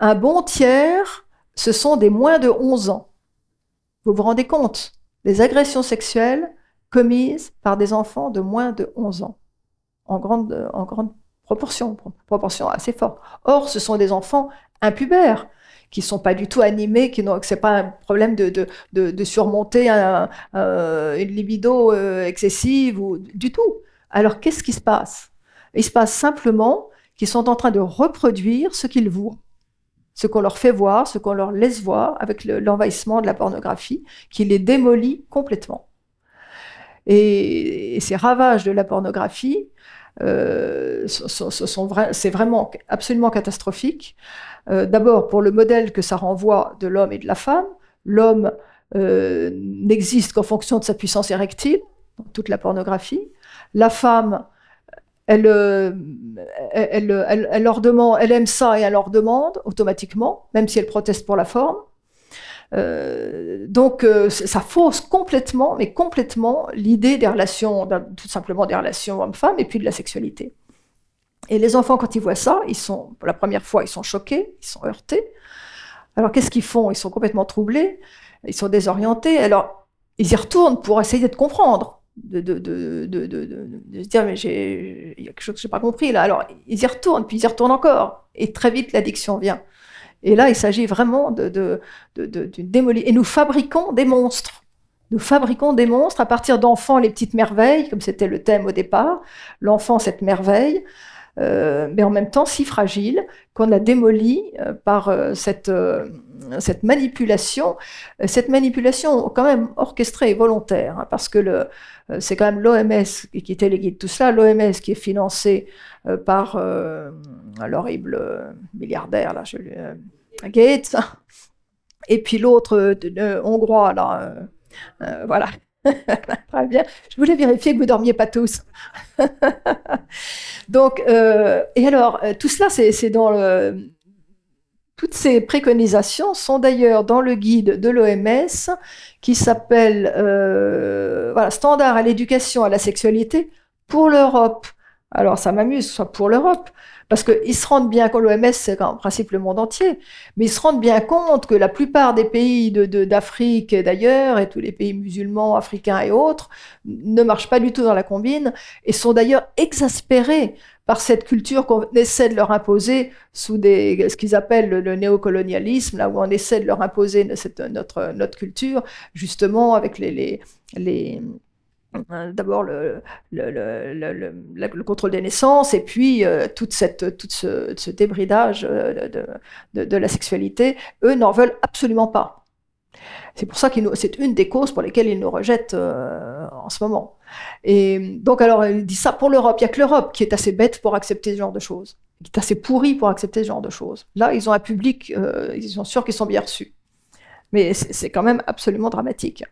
Speaker 1: un bon tiers ce sont des moins de 11 ans. Vous vous rendez compte Des agressions sexuelles commises par des enfants de moins de 11 ans, en grande, euh, en proportion, proportion assez forte. Or, ce sont des enfants impubères qui ne sont pas du tout animés, qui n'ont, c'est pas un problème de, surmonter euh, une libido euh, excessive ou du tout. Alors qu'est-ce qui se passe Il se passe simplement qu'ils sont en train de reproduire ce qu'ils voient ce qu'on leur fait voir, ce qu'on leur laisse voir avec l'envahissement de la pornographie, qui les démolit complètement. Et, ces ravages de la pornographie, euh, c'est vraiment absolument catastrophique. Euh, d'abord pour le modèle que ça renvoie de l'homme et de la femme. L'homme euh, n'existe qu'en fonction de sa puissance érectile, dans toute la pornographie. La femme euh, elle, elle, elle, leur demande, elle aime ça et elle leur demande automatiquement, même si elle proteste pour la forme. Euh, donc euh, ça fausse complètement, mais complètement, l'idée des relations, tout simplement des relations hommes-femmes et puis de la sexualité. Et les enfants, quand ils voient ça, ils sont, pour la première fois, ils sont choqués, ils sont heurtés. Alors qu'est-ce qu'ils font Ils sont complètement troublés, ils sont désorientés. Alors ils y retournent pour essayer de comprendre de, de, de, de, se dire mais il y a quelque chose que je j'ai pas compris là. Alors ils y retournent, puis ils y retournent encore, et très vite l'addiction vient. Et là, il s'agit vraiment de, de, Et nous fabriquons des monstres. Nous fabriquons des monstres à partir d'enfants, les petites merveilles, comme c'était le thème au départ. L'enfant, cette merveille. Euh, mais en même temps si fragile qu'on a démoli euh, par euh, cette, cette manipulation, cette manipulation quand même orchestrée et volontaire, hein, parce que c'est quand même l'OMS qui était les guides tout cela, l'OMS qui est financé par l'horrible milliardaire, Gates, hein. et puis l'autre hongrois, là, voilà [laughs] Très bien. Je voulais vérifier que vous dormiez pas tous. [laughs] Euh, et alors, euh, tout cela, c'est dans Toutes ces préconisations sont d'ailleurs dans le guide de l'OMS qui s'appelle euh, Standard à l'éducation à la sexualité pour l'Europe. Alors, ça m'amuse, soit pour l'Europe, parce qu'ils se rendent bien compte, l'OMS, c'est en principe le monde entier, mais ils se rendent bien compte que la plupart des pays d'Afrique d'ailleurs, et tous les pays musulmans, africains et autres, ne marchent pas du tout dans la combine et sont d'ailleurs exaspérés par cette culture qu'on essaie de leur imposer sous ce qu'ils appellent le, néocolonialisme, là où on essaie de leur imposer notre, culture, justement avec les Hein, d'abord le, contrôle des naissances et puis euh, toute cette, tout ce, débridage euh, de, la sexualité, eux n'en veulent absolument pas. C'est pour ça que c'est une des causes pour lesquelles ils nous rejettent euh, en ce moment. Et donc, alors, il dit ça pour l'Europe. Il n'y a que l'Europe qui est assez bête pour accepter ce genre de choses, qui est assez pourrie pour accepter ce genre de choses. Là, ils ont un public, ils sont sûrs qu'ils sont bien reçus. Mais c'est quand même absolument dramatique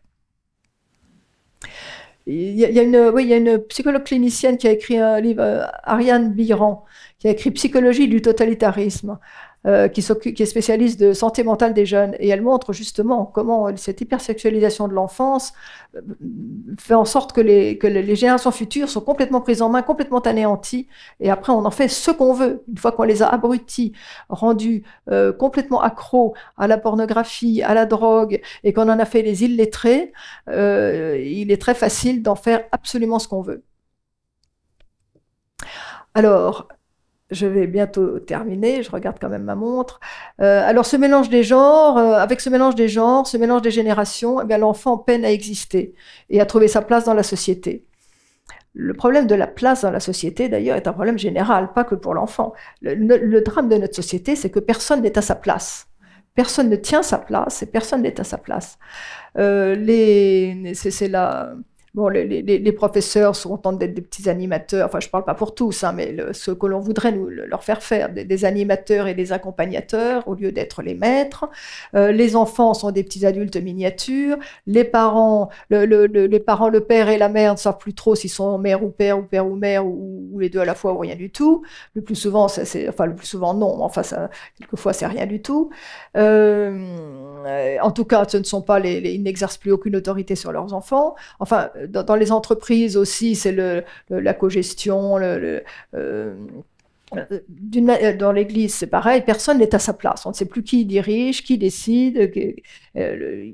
Speaker 1: il y, a, une, une psychologue clinicienne qui a écrit un livre, euh, Ariane Biran, qui a écrit Psychologie du totalitarisme. Euh, qui, est spécialiste de santé mentale des jeunes, et elle montre justement comment cette hypersexualisation de l'enfance euh, fait en sorte que les, que les, générations futures sont complètement prises en main, complètement anéanties, et après on en fait ce qu'on veut. Une fois qu'on les a abrutis, rendus euh, complètement accros à la pornographie, à la drogue, et qu'on en a fait les illettrés, il est très facile d'en faire absolument ce qu'on veut. Alors, je vais bientôt terminer, je regarde quand même ma montre. Euh, alors ce mélange des genres, euh, avec ce mélange des genres, ce mélange des générations, eh l'enfant peine à exister et à trouver sa place dans la société. Le problème de la place dans la société, d'ailleurs, est un problème général, pas que pour l'enfant. Le, drame de notre société, c'est que personne n'est à sa place. Personne ne tient sa place et personne n'est à sa place. Euh, c'est la, Bon, les, professeurs sont contents d'être des petits animateurs. Enfin, je ne parle pas pour tous, hein, mais ce que l'on voudrait nous, leur faire faire, des, animateurs et des accompagnateurs au lieu d'être les maîtres. Euh, les enfants sont des petits adultes miniatures. Les parents, le, les parents, le père et la mère ne savent plus trop s'ils sont mère ou père ou père ou mère ou, les deux à la fois ou rien du tout. Le plus souvent, c'est enfin le plus souvent non. Enfin, quelquefois c'est rien du tout. Euh, en tout cas, ce ne sont pas ils n'exercent plus aucune autorité sur leurs enfants. Enfin dans, les entreprises aussi, c'est la cogestion, le, euh, euh, dans l'Église, c'est pareil, personne n'est à sa place. On ne sait plus qui dirige, qui décide. Euh,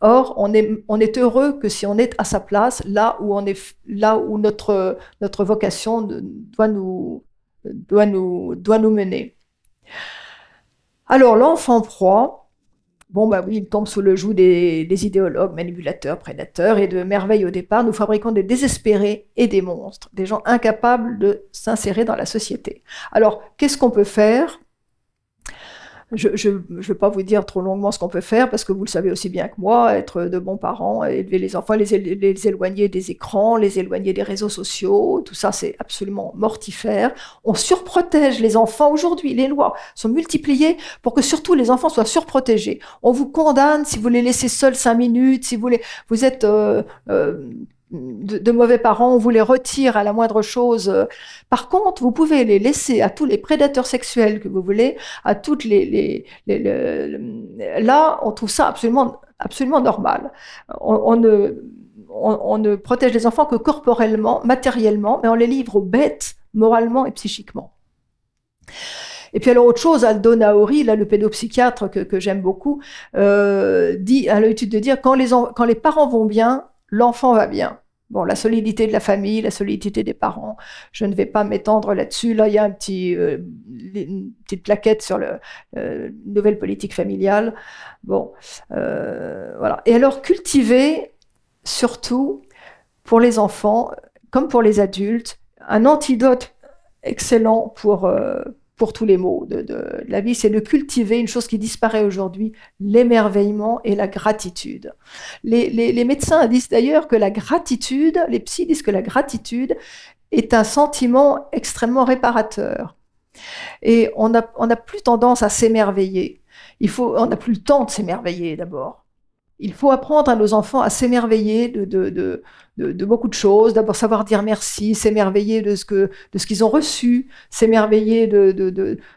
Speaker 1: or, on est, on est heureux que si on est à sa place, là où, on est, là où notre, notre vocation doit nous, doit, nous, doit nous mener. Alors, l'enfant proie, Bon, bah oui, il tombe sous le joug des, idéologues, manipulateurs, prédateurs, et de merveilles au départ, nous fabriquons des désespérés et des monstres, des gens incapables de s'insérer dans la société. Alors, qu'est-ce qu'on peut faire je ne vais pas vous dire trop longuement ce qu'on peut faire, parce que vous le savez aussi bien que moi, être de bons parents, élever les enfants, les, éloigner des écrans, les éloigner des réseaux sociaux, tout ça c'est absolument mortifère. On surprotège les enfants aujourd'hui, les lois sont multipliées pour que surtout les enfants soient surprotégés. On vous condamne si vous les laissez seuls cinq minutes, si vous, les, vous êtes... Euh, euh, de, mauvais parents, on vous les retire à la moindre chose. Par contre, vous pouvez les laisser à tous les prédateurs sexuels que vous voulez, à toutes les... là, on trouve ça absolument, absolument normal. On, on ne, on, ne protège les enfants que corporellement, matériellement, mais on les livre aux bêtes, moralement et psychiquement. Et puis alors autre chose, Aldo Naori, là le pédopsychiatre que, j'aime beaucoup, euh, dit à l'habitude de dire quand les, quand les parents vont bien, l'enfant va bien la solidité de la famille, la solidité des parents, je ne vais pas m'étendre là-dessus. Là, il y a un petit, euh, une petite plaquette sur la euh, nouvelle politique familiale. Bon, euh, voilà. Et alors, cultiver, surtout pour les enfants, comme pour les adultes, un antidote excellent pour, tous les mots de, la vie, c'est de cultiver une chose qui disparaît aujourd'hui, l'émerveillement et la gratitude. Les, médecins disent d'ailleurs que la gratitude, les psys disent que la gratitude est un sentiment extrêmement réparateur. Et on n'a on a plus tendance à s'émerveiller. Il faut, on n'a plus le temps de s'émerveiller d'abord il faut apprendre à nos enfants à s'émerveiller de, beaucoup de choses. D'abord, savoir dire merci, s'émerveiller de ce que de qu'ils ont reçu, s'émerveiller euh,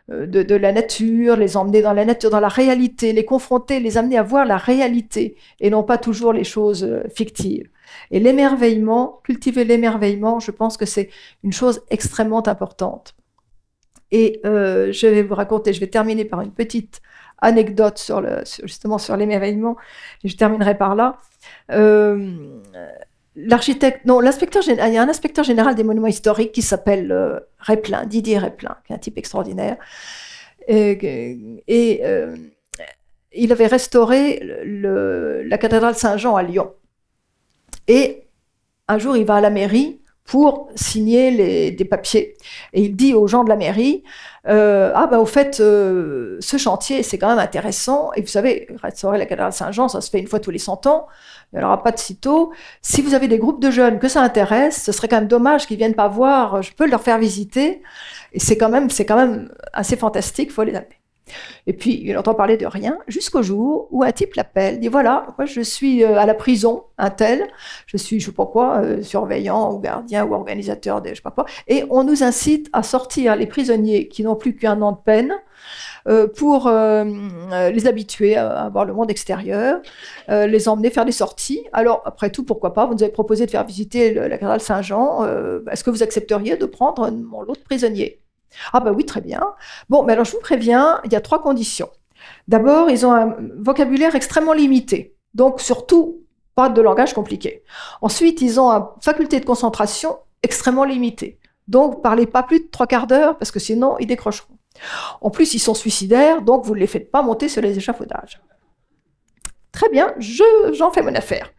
Speaker 1: de, la nature, les emmener dans la nature, dans la réalité, les confronter, les amener à voir la réalité et non pas toujours les choses euh, fictives. Et l'émerveillement, cultiver l'émerveillement, je pense que c'est une chose extrêmement importante. Et euh, je vais vous raconter, je vais terminer par une petite anecdote sur le, justement sur l'émerveillement, je terminerai par là. Euh, l'architecte, non, l'inspecteur, il y a un inspecteur général des monuments historiques qui s'appelle euh, Didier Replin, qui est un type extraordinaire. Et, euh, il avait restauré le, la cathédrale Saint-Jean à Lyon. Et un jour, il va à la mairie pour signer des papiers. Et il dit aux gens de la mairie, euh, ah ben, au fait, euh, ce chantier, c'est quand même intéressant. Et vous savez, restaurer la cathédrale Saint-Jean, ça se fait une fois tous les 100 ans. Il n'y aura pas de sitôt. Si vous avez des groupes de jeunes que ça intéresse, ce serait quand même dommage qu'ils viennent pas voir. Je peux leur faire visiter. Et c'est quand même, c'est quand même assez fantastique. Faut les et puis, il entend parler de rien jusqu'au jour où un type l'appelle, dit voilà, moi je suis euh, à la prison, un tel, je suis, je sais pas quoi, euh, surveillant ou gardien ou organisateur des, je sais pas quoi. Et on nous incite à sortir les prisonniers qui n'ont plus qu'un an de peine euh, pour les habituer à, voir le monde extérieur, les emmener faire des sorties. Alors, après tout, pourquoi pas, vous nous avez proposé de faire visiter la cathédrale Saint-Jean, est-ce que vous accepteriez de prendre mon prisonnier ?» Ah ben oui, très bien. Bon, mais alors je vous préviens, il y a trois conditions. D'abord, ils ont un vocabulaire extrêmement limité. Donc surtout, pas de langage compliqué. Ensuite, ils ont une faculté de concentration extrêmement limitée. Donc parlez pas plus de trois quarts d'heure parce que sinon, ils décrocheront. En plus, ils sont suicidaires, donc vous ne les faites pas monter sur les échafaudages. Très bien, j'en fais mon affaire.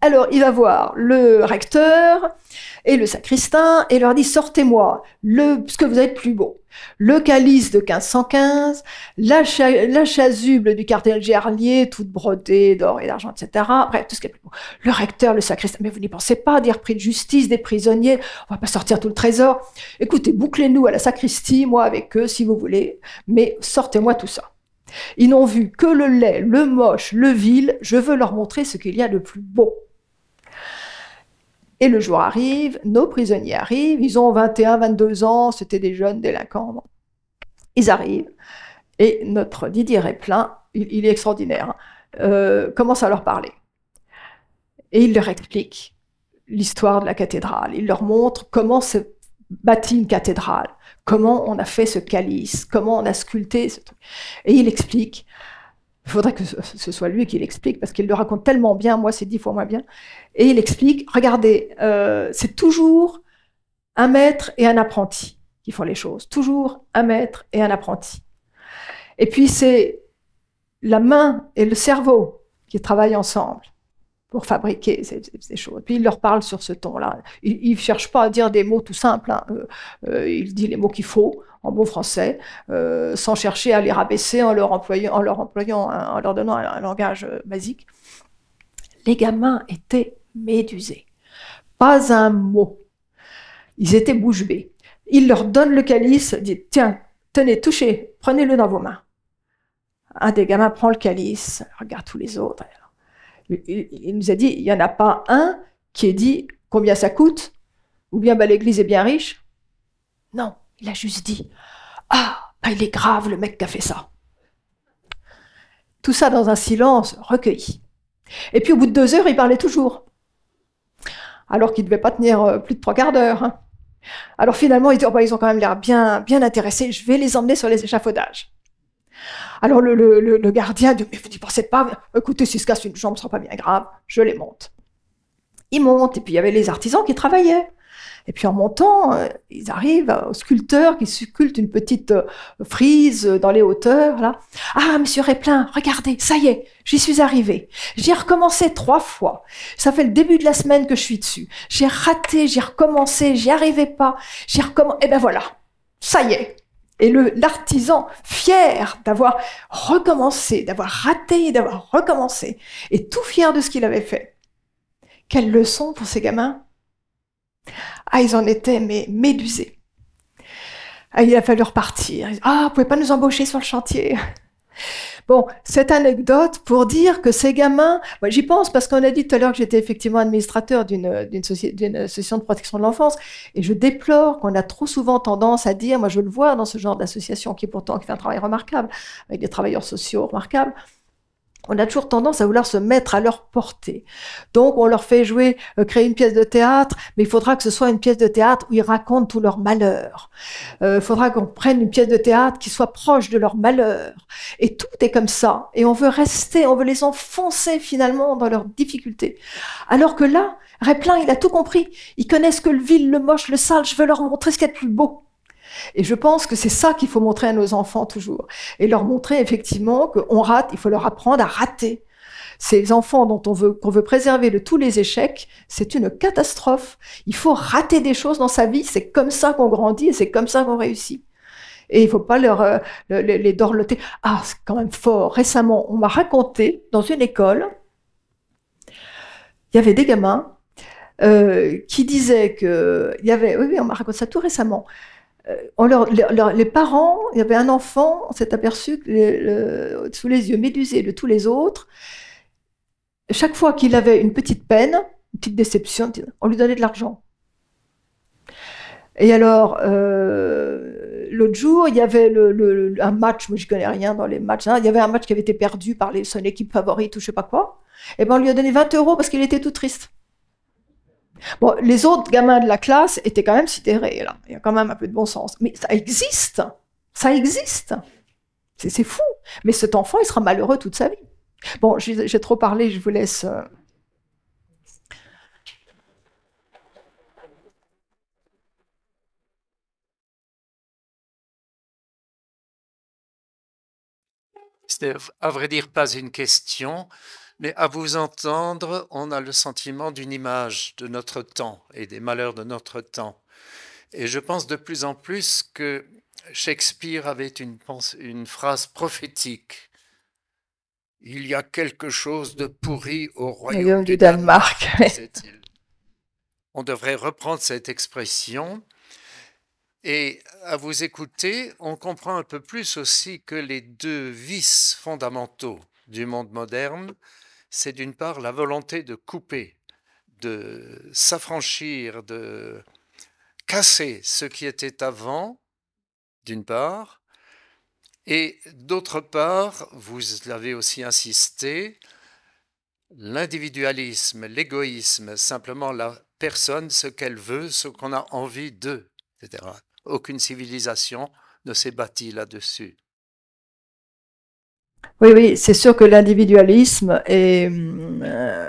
Speaker 1: Alors il va voir le recteur et le sacristain et leur dit sortez-moi le ce que vous êtes plus beau, le calice de 1515, la, la chasuble du cardinal Gerlier, toute brodée d'or et d'argent, etc. Bref, tout ce qui est plus beau. Le recteur, le sacristain, mais vous n'y pensez pas, dire prix de justice, des prisonniers, on va pas sortir tout le trésor. Écoutez, bouclez-nous à la sacristie, moi avec eux si vous voulez, mais sortez-moi tout ça. Ils n'ont vu que le lait, le moche, le vil. Je veux leur montrer ce qu'il y a de plus beau. Et le jour arrive, nos prisonniers arrivent, ils ont 21, 22 ans, c'était des jeunes délinquants. Ils arrivent, et notre Didier est il, il est extraordinaire, hein, euh, commence à leur parler. Et il leur explique l'histoire de la cathédrale, il leur montre comment bâti une cathédrale, comment on a fait ce calice, comment on a sculpté Et il explique, il faudrait que ce soit lui qui l'explique, parce qu'il le raconte tellement bien, moi c'est dix fois moins bien, et il explique, regardez, euh, c'est toujours un maître et un apprenti qui font les choses, toujours un maître et un apprenti. Et puis c'est la main et le cerveau qui travaillent ensemble pour fabriquer ces, choses. Puis il leur parle sur ce ton-là. Il ne cherche pas à dire des mots tout simples. Hein. Euh, euh, il dit les mots qu'il faut en bon français, euh, sans chercher à les rabaisser en leur employant, en leur, employant hein, en leur donnant un, langage basique. Les gamins étaient médusés. Pas un mot. Ils étaient bouche bée. Il leur donne le calice, dit tiens, tenez, touchez, prenez-le dans vos mains. Un des gamins prend le calice, regarde tous les autres il, nous a dit, il n'y en a pas un qui ait dit combien ça coûte, ou bien bah, l'Église est bien riche. Non, il a juste dit, ah, bah, il est grave le mec qui a fait ça. Tout ça dans un silence recueilli. Et puis au bout de deux heures, il parlait toujours. Alors qu'il ne devait pas tenir euh, plus de trois quarts d'heure. Hein. Alors finalement, ils oh, bah, ils ont quand même l'air bien, bien intéressés, je vais les emmener sur les échafaudages. Alors le, gardien dit, mais vous n'y pensez pas, écoutez, si se casse une jambe, ce sera pas bien grave, je les monte. Ils montent, et puis il y avait les artisans qui travaillaient. Et puis en montant, euh, ils arrivent au sculpteur qui sculpte une petite euh, frise dans les hauteurs. Là. Ah, monsieur Réplin, regardez, ça y est, j'y suis arrivé. J'ai recommencé trois fois. Ça fait le début de la semaine que je suis dessus. J'ai raté, j'ai recommencé, j'y arrivais pas. J'ai recommencé. Eh ben voilà, ça y est, et l'artisan, fier d'avoir recommencé, d'avoir raté, d'avoir recommencé, et tout fier de ce qu'il avait fait. Quelle leçon pour ces gamins Ah, ils en étaient, mais médusés. Ah, il a fallu repartir. Ah, vous pouvez pas nous embaucher sur le chantier Bon, cette anecdote pour dire que ces gamins, j'y pense parce qu'on a dit tout à l'heure que j'étais effectivement administrateur euh, d'une association de protection de l'enfance, et je déplore qu'on a trop souvent tendance à dire, moi je le vois dans ce genre d'association qui pourtant qui fait un travail remarquable, avec des travailleurs sociaux remarquables, on a toujours tendance à vouloir se mettre à leur portée. Donc on leur fait jouer, euh, créer une pièce de théâtre, mais il faudra que ce soit une pièce de théâtre où ils racontent tout leur malheur. Euh, il faudra qu'on prenne une pièce de théâtre qui soit proche de leur malheur. Et tout est comme ça. Et on veut rester, on veut les enfoncer finalement dans leurs difficultés. Alors que là, Replin, il a tout compris. Ils connaissent que le vil, le moche, le sale, je veux leur montrer ce qu'il y a de plus beau. Et je pense que c'est ça qu'il faut montrer à nos enfants toujours. Et leur montrer effectivement qu'on rate, il faut leur apprendre à rater. Ces enfants dont on veut, qu'on veut préserver de tous les échecs, c'est une catastrophe. Il faut rater des choses dans sa vie. C'est comme ça qu'on grandit et c'est comme ça qu'on réussit. Et il faut pas euh, les, dorloter. Ah, c'est quand même fort. Récemment, on m'a raconté dans une école, il y avait des gamins euh, qui disaient que y avait, oui, oui, on m'a raconté ça tout récemment. Euh, les parents, il y avait un enfant, on s'est aperçu sous les yeux médusés de tous les autres, chaque fois qu'il avait une petite peine, une petite déception, on lui donnait de l'argent. Et alors, euh, l'autre jour, il y avait un match, moi je ne connais rien dans les matchs, hein, il y avait un match qui avait été perdu par les, son équipe favorite ou je sais pas quoi. Et ben on lui a donné 20 euros parce qu'il était tout triste. Bon, les autres gamins de la classe étaient quand même sidérés, là. Il y a quand même un peu de bon sens. Mais ça existe. Ça existe. C'est fou. Mais cet enfant, il sera malheureux toute sa vie. Bon, j'ai trop parlé, je vous laisse.
Speaker 2: Steve, euh, C'était à vrai dire
Speaker 3: pas une question, mais à vous entendre, on a le sentiment d'une image de notre temps et des malheurs de notre temps. Et je pense de plus en plus que Shakespeare avait une, phrase prophétique. Il y a quelque chose de pourri au royaume, du,
Speaker 1: Danemark
Speaker 3: on devrait reprendre cette expression. Et à vous écouter, on comprend un peu plus aussi que les deux vices fondamentaux du monde moderne, c'est d'une part la volonté de couper, de s'affranchir, de casser ce qui était avant, d'une part, et d'autre part, vous l'avez aussi insisté, l'individualisme, l'égoïsme, simplement la personne, ce qu'elle veut, ce qu'on a envie d'eux, etc. Aucune civilisation ne s'est bâtie là-dessus.
Speaker 1: Oui, oui, c'est sûr que l'individualisme est euh,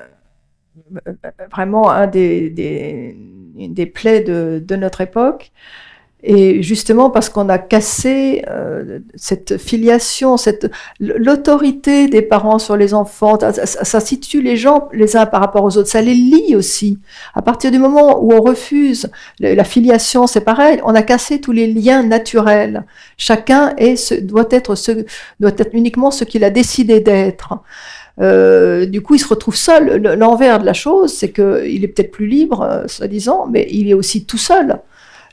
Speaker 1: vraiment un des, des, plaies de notre époque. Et justement parce qu'on a cassé euh, cette filiation, cette l'autorité des parents sur les enfants, ça, situe les gens les uns par rapport aux autres, ça les lie aussi. À partir du moment où on refuse la filiation, c'est pareil, on a cassé tous les liens naturels. Chacun est doit être doit être uniquement ce qu'il a décidé d'être. Euh, du coup, il se retrouve seul. L'envers de la chose, c'est qu'il il est peut-être plus libre, euh, soi-disant, mais il est aussi tout seul.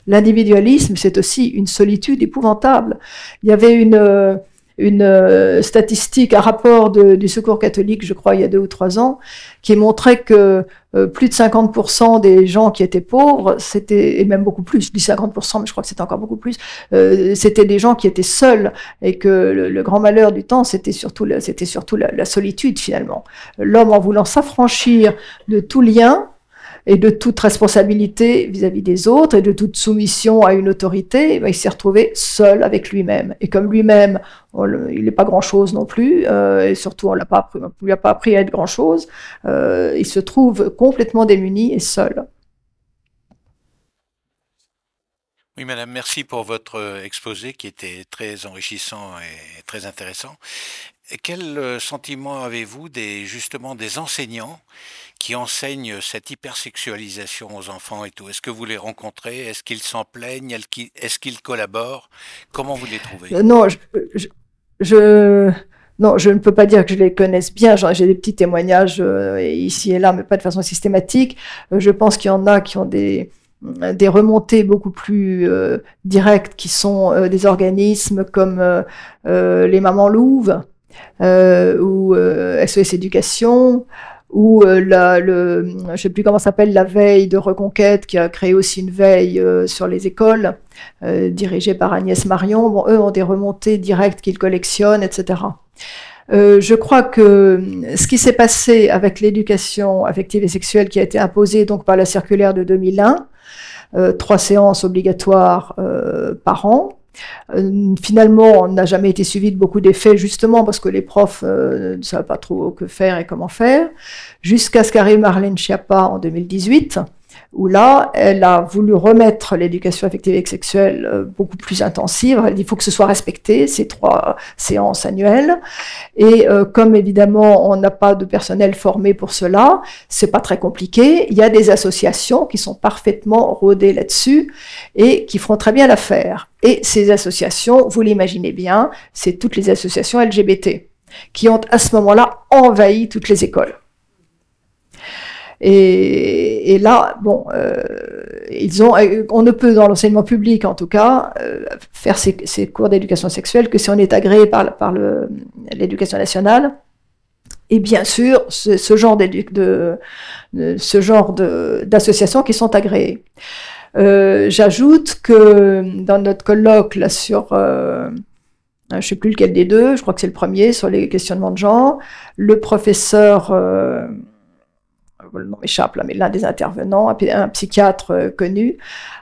Speaker 1: L'individualisme, c'est aussi une solitude épouvantable. Il y avait une, euh, une euh, statistique, un rapport du Secours catholique, je crois, il y a deux ou trois ans, qui montrait que euh, plus de 50% des gens qui étaient pauvres, c'était, et même beaucoup plus, je 50%, mais je crois que c'était encore beaucoup plus, c'était des gens qui étaient seuls, et que le, grand malheur du temps, c'était surtout, c'était surtout la solitude, finalement. L'homme, en voulant s'affranchir de tout lien, et de toute responsabilité vis-à-vis des autres et de toute soumission à une autorité, eh ben, il s'est retrouvé seul avec lui-même. Et comme lui-même, il n'est pas grand-chose non plus, euh, et surtout on ne lui a pas appris à être grand-chose, euh, il se trouve complètement démuni et seul.
Speaker 3: Oui, madame, merci pour votre euh, exposé qui était très enrichissant et très intéressant. Quel sentiment avez-vous des, justement des enseignants qui enseigne cette hypersexualisation aux enfants et tout Est-ce que vous les rencontrez Est-ce qu'ils s'en plaignent Est-ce qu'ils collaborent Comment vous les trouvez
Speaker 1: euh, Non, je, non, je ne peux pas dire que je les connaisse bien. J'ai des petits témoignages euh, ici et là, mais pas de façon systématique. Euh, je pense qu'il y en a qui ont des des remontées beaucoup plus directes qui sont des organismes comme les mamans louves ou SOS éducation ou euh, la, le, je sais plus comment s'appelle, la veille de Reconquête, qui a créé aussi une veille euh, sur les écoles, euh, dirigée par Agnès Marion. Bon, eux ont des remontées directes qu'ils collectionnent, etc. je crois que ce qui s'est passé avec l'éducation affective et sexuelle qui a été imposée donc par la circulaire de 2001, trois séances obligatoires par an, euh, finalement, on n'a jamais été suivi de beaucoup d'effets, justement parce que les profs euh, ne savaient pas trop que faire et comment faire, jusqu'à ce qu'arrive Marlène Schiappa en 2018, où là, elle a voulu remettre l'éducation affective et sexuelle euh, beaucoup plus intensive. Elle dit il faut que ce soit respecté, ces trois séances annuelles. Et euh, comme évidemment, on n'a pas de personnel formé pour cela, c'est pas très compliqué. Il y a des associations qui sont parfaitement rodées là-dessus et qui feront très bien l'affaire. Et ces associations, vous l'imaginez bien, c'est toutes les associations LGBT qui ont à ce moment-là envahi toutes les écoles. Et, et là, bon, euh, ils ont, euh, on ne peut dans l'enseignement public, en tout cas, euh, faire ces, ces cours d'éducation sexuelle que si on est agréé par, par l'éducation nationale. Et bien sûr, ce, ce genre de, de, ce genre d'associations qui sont agréées. Euh, J'ajoute que dans notre colloque là sur euh, hein, je ne sais plus lequel des deux, je crois que c'est le premier sur les questionnements de genre. Le professeur, euh, le nom là, mais l'un des intervenants, un, psychiatre euh, connu,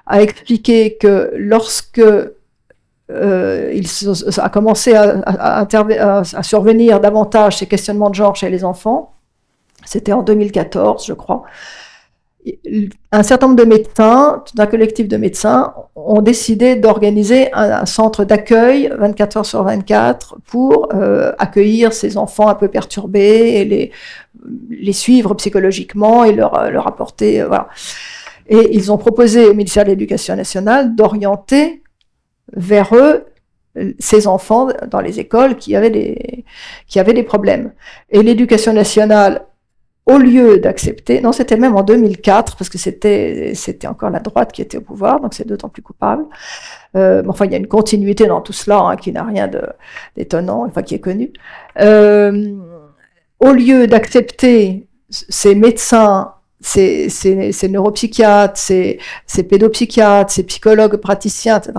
Speaker 1: a expliqué que lorsque euh, il a commencé à, survenir davantage ces questionnements de genre chez les enfants, c'était en 2014, je crois, un certain nombre de médecins, d'un collectif de médecins, ont décidé d'organiser un, centre d'accueil 24 heures sur 24 pour euh, accueillir ces enfants un peu perturbés et les, les suivre psychologiquement et leur, leur apporter. Euh, voilà. Et ils ont proposé au ministère de l'Éducation nationale d'orienter vers eux euh, ces enfants dans les écoles qui avaient des, qui avaient des problèmes. Et l'éducation nationale au lieu d'accepter, non, c'était même en 2004, parce que c'était, c'était encore la droite qui était au pouvoir, donc c'est d'autant plus coupable. Euh, enfin, il y a une continuité dans tout cela hein, qui n'a rien d'étonnant, enfin qui est connu. Euh, au lieu d'accepter ces médecins c'est neuropsychiatres, c'est pédopsychiatres, c'est psychologues praticiens, etc.,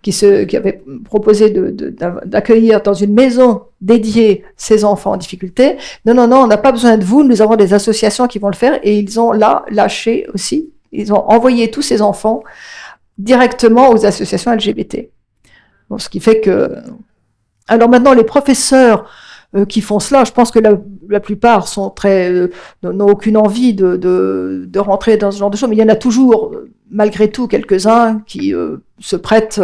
Speaker 1: qui, qui avaient proposé d'accueillir dans une maison dédiée ces enfants en difficulté. Non, non, non, on n'a pas besoin de vous, nous avons des associations qui vont le faire, et ils ont là lâché aussi, ils ont envoyé tous ces enfants directement aux associations LGBT. ce qui fait que... Alors maintenant, les professeurs euh, qui font cela. Je pense que la, plupart sont très, euh, n'ont aucune envie de, de, rentrer dans ce genre de choses, mais il y en a toujours, euh, malgré tout, quelques-uns qui se prêtent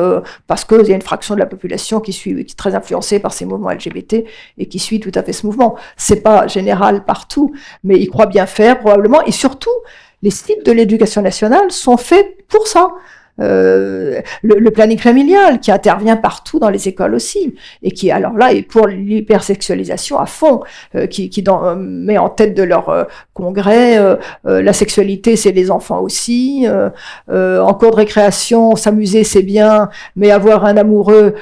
Speaker 1: parce qu'il y a une fraction de la population qui, suit, qui est très influencée par ces mouvements LGBT et qui suit tout à fait ce mouvement. C'est pas général partout, mais ils croient bien faire probablement, et surtout, les sites de l'éducation nationale sont faits pour ça. Euh, le, le, planning familial qui intervient partout dans les écoles aussi, et qui alors là est pour l'hypersexualisation à fond, euh, qui, qui dans, met en tête de leur euh, congrès la sexualité c'est les enfants aussi, en cours de récréation s'amuser c'est bien, mais avoir un amoureux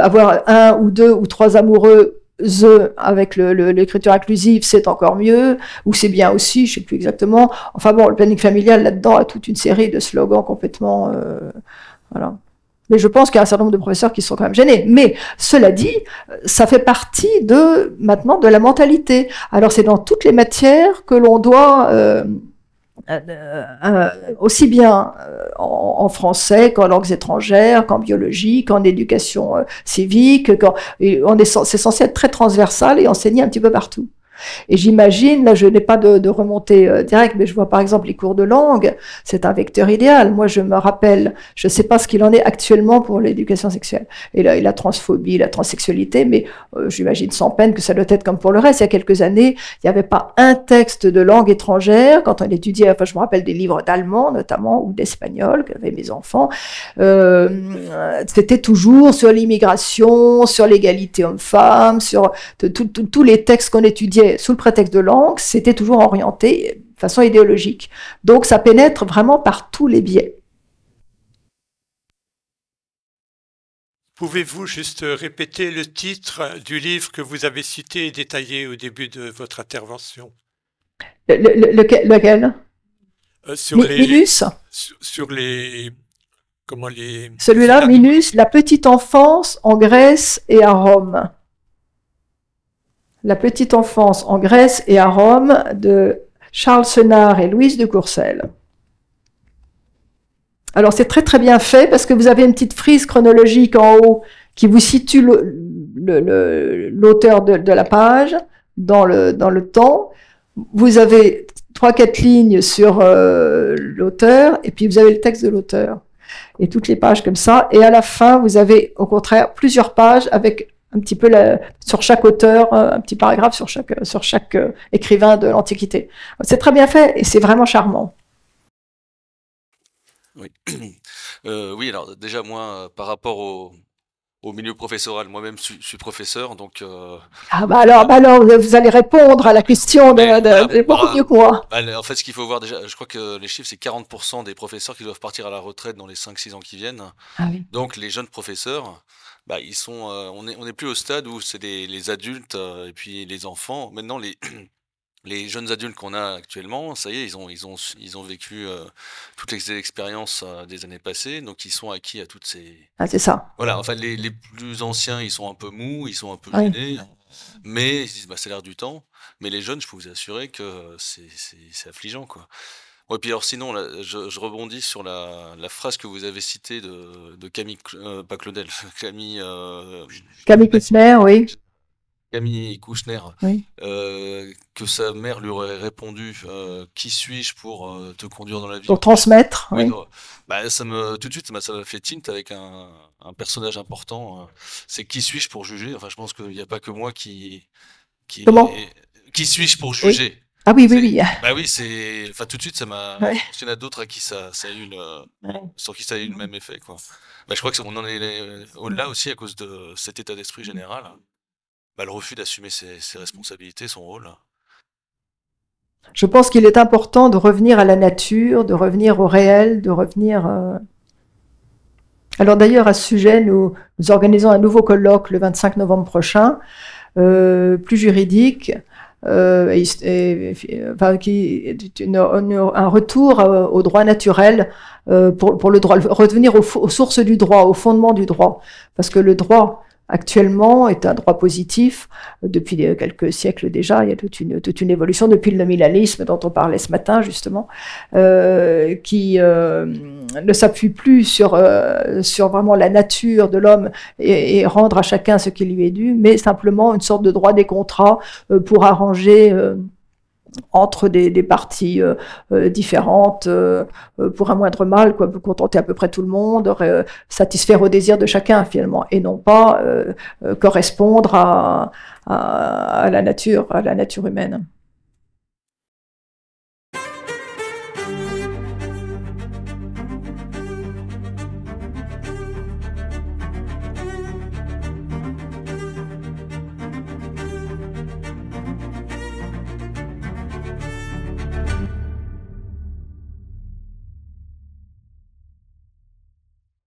Speaker 1: avoir un ou deux ou trois amoureux the avec l'écriture inclusive, c'est encore mieux, ou c'est bien aussi, je sais plus exactement. Enfin bon, le planning familial là-dedans a toute une série de slogans complètement, euh, voilà. Mais je pense qu'il y a un certain nombre de professeurs qui sont quand même gênés. Mais cela dit, ça fait partie de maintenant de la mentalité. Alors c'est dans toutes les matières que l'on doit euh, euh, euh, aussi bien euh, en, français qu'en langues étrangères, qu'en biologie, qu'en éducation civique. Qu'en, on est, c'est censé être très transversal et enseigner un petit peu partout. Et j'imagine, là je n'ai pas de, remontée euh, directe, mais je vois par exemple les cours de langue, c'est un vecteur idéal. Moi je me rappelle, je ne sais pas ce qu'il en est actuellement pour l'éducation sexuelle, et la, la transphobie, la transsexualité, mais euh, j'imagine sans peine que ça doit être comme pour le reste. Il y a quelques années, il n'y avait pas un texte de langue étrangère, quand on étudiait, enfin je me rappelle des livres d'allemand notamment, ou d'espagnol, qu'avaient mes enfants, euh, c'était toujours sur l'immigration, sur l'égalité homme-femme, sur tous les textes qu'on étudiait sous le prétexte de langue, c'était toujours orienté de façon idéologique. Donc ça pénètre vraiment par tous les biais.
Speaker 3: Pouvez-vous juste répéter le titre du livre que vous avez cité et détaillé au début de votre intervention
Speaker 1: Lequel, Minus les... Celui-là, Minus, la petite enfance en Grèce et à Rome. La petite enfance en Grèce et à Rome de Charles Senard et Louise de Courcelles. Alors c'est très très bien fait parce que vous avez une petite frise chronologique en haut qui vous situe l'auteur de, la page dans le, dans le temps. Vous avez trois quatre lignes sur euh, l'auteur et puis vous avez le texte de l'auteur et toutes les pages comme ça. Et à la fin, vous avez au contraire plusieurs pages avec un petit peu sur chaque auteur, euh, un petit paragraphe sur chaque, euh, euh, écrivain de l'Antiquité. C'est très bien fait et c'est vraiment charmant.
Speaker 2: Oui. [clears throat] oui, alors déjà moi, par rapport au, milieu professoral, moi-même je suis, professeur, donc...
Speaker 1: ah bah alors, bah, vous allez répondre à la question de, de, beaucoup mieux que moi.
Speaker 2: en fait, ce qu'il faut voir déjà, je crois que les chiffres, c'est 40% des professeurs qui doivent partir à la retraite dans les 5-6 ans qui viennent. Ah donc les jeunes professeurs, bah, ils sont, euh, on n'est on est plus au stade où c'est les adultes euh, et puis les enfants. Maintenant, les, [clears throat] les jeunes adultes qu'on a actuellement, ça y est, ils ont, ils ont, ils ont vécu euh, toutes les expériences des années passées, donc ils sont acquis à toutes ces. Ah, c'est ça. Voilà, enfin, les, les, plus anciens, ils sont un peu mous, ils sont un peu gênés, mais ils disent, bah, c'est l'air du temps. Mais les jeunes, je peux vous assurer que c'est affligeant, quoi. Ouais, puis alors sinon, je, rebondis sur la, phrase que vous avez citée de, Camille, euh, [laughs] Camille. Euh,
Speaker 1: Kouchner, oui.
Speaker 2: Camille Kouchner, oui. Euh, que sa mère lui aurait répondu euh, Qui suis-je pour te conduire dans
Speaker 1: la vie Pour transmettre. Oui.
Speaker 2: Bah, ça me, tout de suite, ça m'a fait tint avec un, personnage important. C'est Qui suis-je pour juger Enfin, je pense qu'il n'y a pas que moi qui. qui Comment Qui suis-je pour juger ah oui, oui, oui. Ah. Bah oui, c'est. Enfin, tout de suite, ça m'a. d'autres à qui ça, a eu le. Sur qui ça a eu le même effet, quoi. Bah, je crois que qu'on en est au-delà euh, aussi à cause de cet état d'esprit général. Bah, le refus d'assumer ses, responsabilités, son rôle.
Speaker 1: Je pense qu'il est important de revenir à la nature, de revenir au réel, de revenir. Euh. Alors d'ailleurs, à ce sujet, nous, organisons un nouveau colloque le 25 novembre prochain, euh, plus juridique, euh, qui, un retour euh, au droit naturel euh, pour, le droit, revenir aux sources du droit, au fondement du droit, parce que le droit actuellement est un droit positif. Euh, depuis euh, quelques siècles déjà, il y a toute une, toute une évolution depuis le nominalisme dont on parlait ce matin justement, euh, qui ne s'appuie plus sur, sur vraiment la nature de l'homme et, et, rendre à chacun ce qui lui est dû, mais simplement une sorte de droit des contrats pour arranger entre des, parties euh, euh, différentes euh, pour un moindre mal, quoi, contenter à peu près tout le monde, satisfaire aux désirs de chacun finalement, et non pas correspondre à la nature, à la nature humaine.